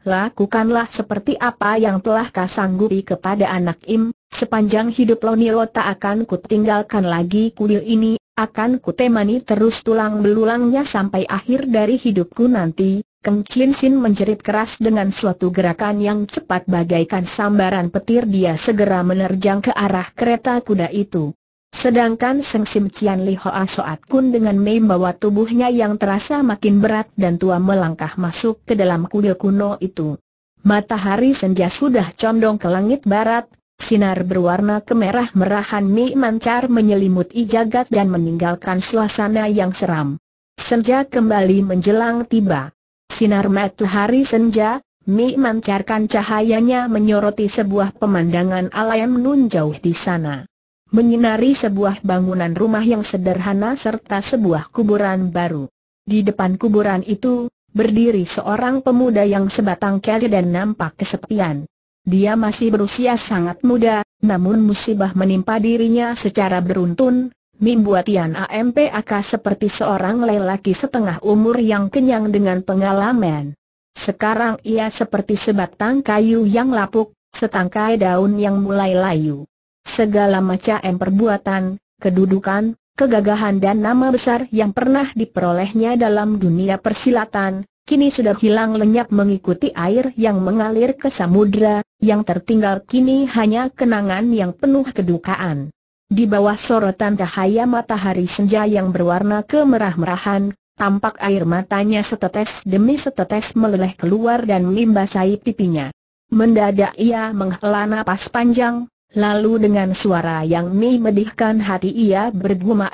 Lakukanlah seperti apa yang telah kau sanggupi kepada anak Im, sepanjang hidup Lonilo tak akan kutinggalkan lagi kuil ini, akan kutemani terus tulang belulangnya sampai akhir dari hidupku nanti. Keng Chin Sin menjerit keras dengan suatu gerakan yang cepat bagaikan sambaran petir dia segera menerjang ke arah kereta kuda itu. Sedangkan Seng Sim Cian Li Hoa Soat Kun dengan Mei bawa tubuhnya yang terasa makin berat dan tua melangkah masuk ke dalam kuil kuno itu. Matahari senja sudah condong ke langit barat, sinar berwarna kemerah-merahan Mi mancar menyelimuti jagat dan meninggalkan suasana yang seram. Senja kembali menjelang tiba. Sinar matahari senja, Mi mancarkan cahayanya menyoroti sebuah pemandangan alam nun jauh di sana menyinari sebuah bangunan rumah yang sederhana serta sebuah kuburan baru. Di depan kuburan itu, berdiri seorang pemuda yang sebatang kara dan nampak kesepian. Dia masih berusia sangat muda, namun musibah menimpa dirinya secara beruntun, membuat Tian AMPAK seperti seorang lelaki setengah umur yang kenyang dengan pengalaman. Sekarang ia seperti sebatang kayu yang lapuk, setangkai daun yang mulai layu. Segala macam perbuatan, kedudukan, kegagahan dan nama besar yang pernah diperolehnya dalam dunia persilatan, kini sudah hilang lenyap mengikuti air yang mengalir ke samudra, yang tertinggal kini hanya kenangan yang penuh kedukaan. Di bawah sorotan cahaya matahari senja yang berwarna kemerah-merahan, tampak air matanya setetes demi setetes meleleh keluar dan membasahi pipinya. Mendadak ia menghela napas panjang, Lalu dengan suara yang memedihkan hati ia A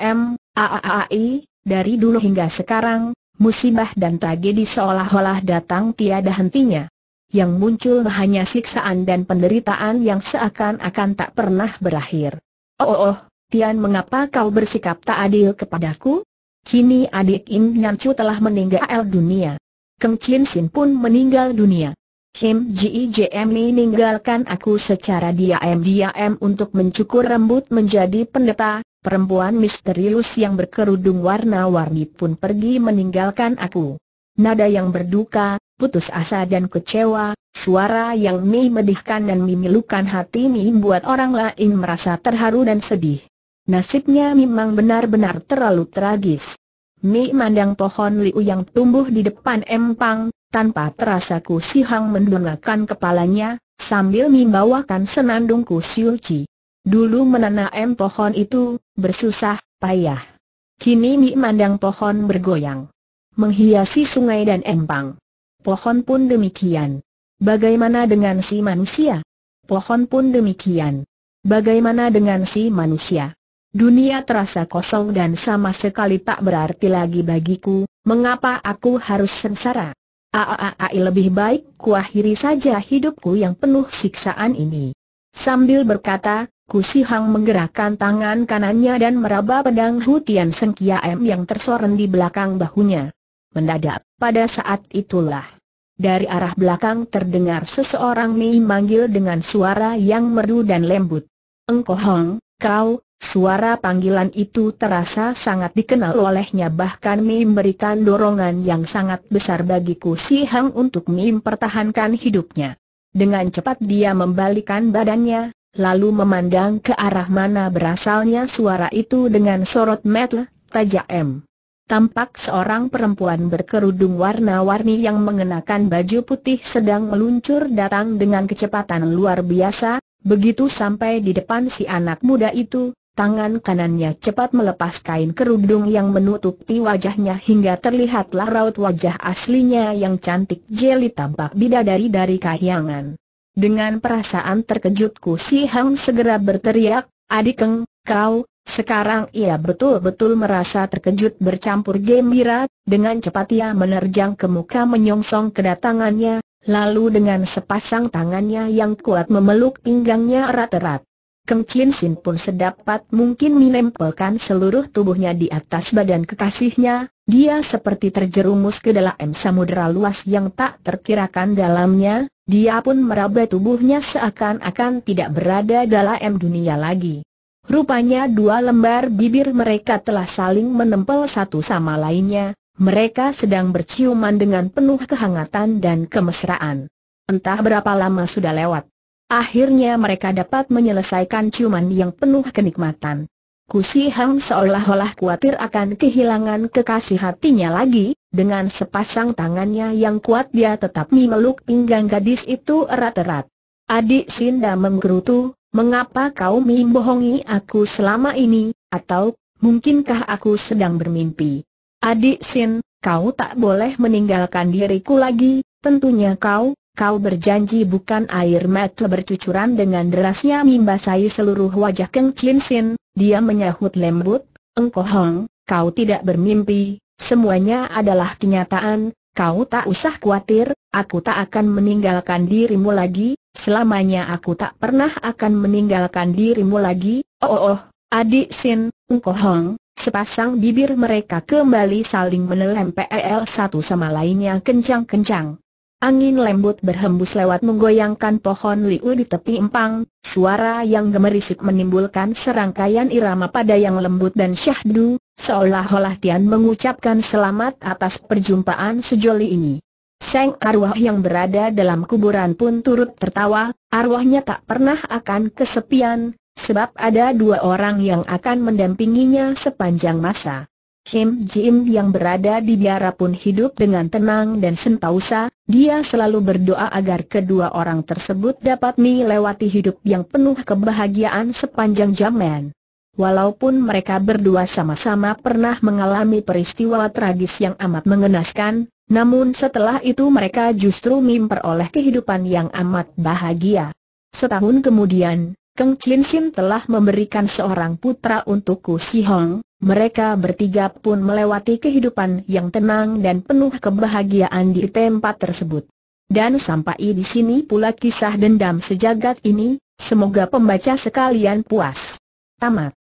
A aaai, dari dulu hingga sekarang, musibah dan tragedi seolah-olah datang tiada hentinya. Yang muncul hanya siksaan dan penderitaan yang seakan-akan tak pernah berakhir. Oh, oh, oh, Tian mengapa kau bersikap tak adil kepadaku? Kini adik Im Chu telah meninggal dunia. Keng Chin Sin pun meninggal dunia. Kim Ji Jem meninggalkan aku secara diam-diam untuk mencukur rambut menjadi pendeta, perempuan misterius yang berkerudung warna-warni pun pergi meninggalkan aku. Nada yang berduka, putus asa dan kecewa, suara yang Mi medihkan dan Mi hati Mi buat orang lain merasa terharu dan sedih. Nasibnya memang benar-benar terlalu tragis. Mi mandang pohon liu yang tumbuh di depan empang, tanpa terasa Ku Si Hang mendongakkan kepalanya, sambil membawakan senandung Ku Siu Chi. Dulu menanam pohon itu, bersusah, payah. Kini Mi mandang pohon bergoyang. Menghiasi sungai dan empang. Pohon pun demikian. Bagaimana dengan si manusia? Pohon pun demikian. Bagaimana dengan si manusia? Dunia terasa kosong dan sama sekali tak berarti lagi bagiku, mengapa aku harus sengsara? Aaai lebih baik kuakhiri saja hidupku yang penuh siksaan ini. Sambil berkata, Kusi Hang menggerakkan tangan kanannya dan meraba pedang Hutian Seng Kiam yang tersorot di belakang bahunya. Mendadak, pada saat itulah, dari arah belakang terdengar seseorang Mei manggil dengan suara yang merdu dan lembut. Engkau Hong, kau, Suara panggilan itu terasa sangat dikenal olehnya bahkan memberikan dorongan yang sangat besar bagiku Si Hang untuk mempertahankan hidupnya. Dengan cepat dia membalikan badannya, lalu memandang ke arah mana berasalnya suara itu dengan sorot mata tajam. Tampak seorang perempuan berkerudung warna-warni yang mengenakan baju putih sedang meluncur datang dengan kecepatan luar biasa, begitu sampai di depan si anak muda itu, Tangan kanannya cepat melepas kain kerudung yang menutupi wajahnya hingga terlihatlah raut wajah aslinya yang cantik jeli tampak bidadari dari kahyangan. Dengan perasaan terkejutku si Hang segera berteriak, Adikeng, kau, sekarang ia betul-betul merasa terkejut bercampur gembira, dengan cepat ia menerjang ke muka menyongsong kedatangannya, lalu dengan sepasang tangannya yang kuat memeluk pinggangnya erat-erat. Keng Chin Sin pun sedapat mungkin menempelkan seluruh tubuhnya di atas badan kekasihnya, dia seperti terjerumus ke dalam samudera luas yang tak terkirakan dalamnya, dia pun meraba tubuhnya seakan-akan tidak berada dalam dunia lagi. Rupanya dua lembar bibir mereka telah saling menempel satu sama lainnya, mereka sedang berciuman dengan penuh kehangatan dan kemesraan. Entah berapa lama sudah lewat. Akhirnya mereka dapat menyelesaikan ciuman yang penuh kenikmatan. Kusi Hang seolah-olah khawatir akan kehilangan kekasih hatinya lagi, dengan sepasang tangannya yang kuat dia tetap memeluk pinggang gadis itu erat-erat. Adik Sinda menggerutu, mengapa kau membohongi aku selama ini, atau, mungkinkah aku sedang bermimpi? Adik Sin, kau tak boleh meninggalkan diriku lagi, tentunya kau, Kau berjanji bukan air mata bercucuran dengan derasnya membasahi seluruh wajah Keng Chin Sin, dia menyahut lembut, engkau Hong, kau tidak bermimpi, semuanya adalah kenyataan, kau tak usah khawatir, aku tak akan meninggalkan dirimu lagi, selamanya aku tak pernah akan meninggalkan dirimu lagi, oh oh, oh adik Sin, engkau Hong, sepasang bibir mereka kembali saling menelempel satu sama lainnya kencang-kencang. Angin lembut berhembus lewat menggoyangkan pohon liu di tepi empang, suara yang gemerisik menimbulkan serangkaian irama pada yang lembut dan syahdu, seolah-olah Tian mengucapkan selamat atas perjumpaan sejoli ini. Seng arwah yang berada dalam kuburan pun turut tertawa, arwahnya tak pernah akan kesepian, sebab ada dua orang yang akan mendampinginya sepanjang masa. Kim Jim yang berada di biara pun hidup dengan tenang dan sentausa, dia selalu berdoa agar kedua orang tersebut dapat melewati hidup yang penuh kebahagiaan sepanjang zaman. Walaupun mereka berdua sama-sama pernah mengalami peristiwa tragis yang amat mengenaskan, namun setelah itu mereka justru memperoleh kehidupan yang amat bahagia. Setahun kemudian, Kang Chin Sin telah memberikan seorang putra untuk Ku Si Hong, mereka bertiga pun melewati kehidupan yang tenang dan penuh kebahagiaan di tempat tersebut. Dan sampai di sini pula kisah dendam sejagat ini, semoga pembaca sekalian puas. Tamat.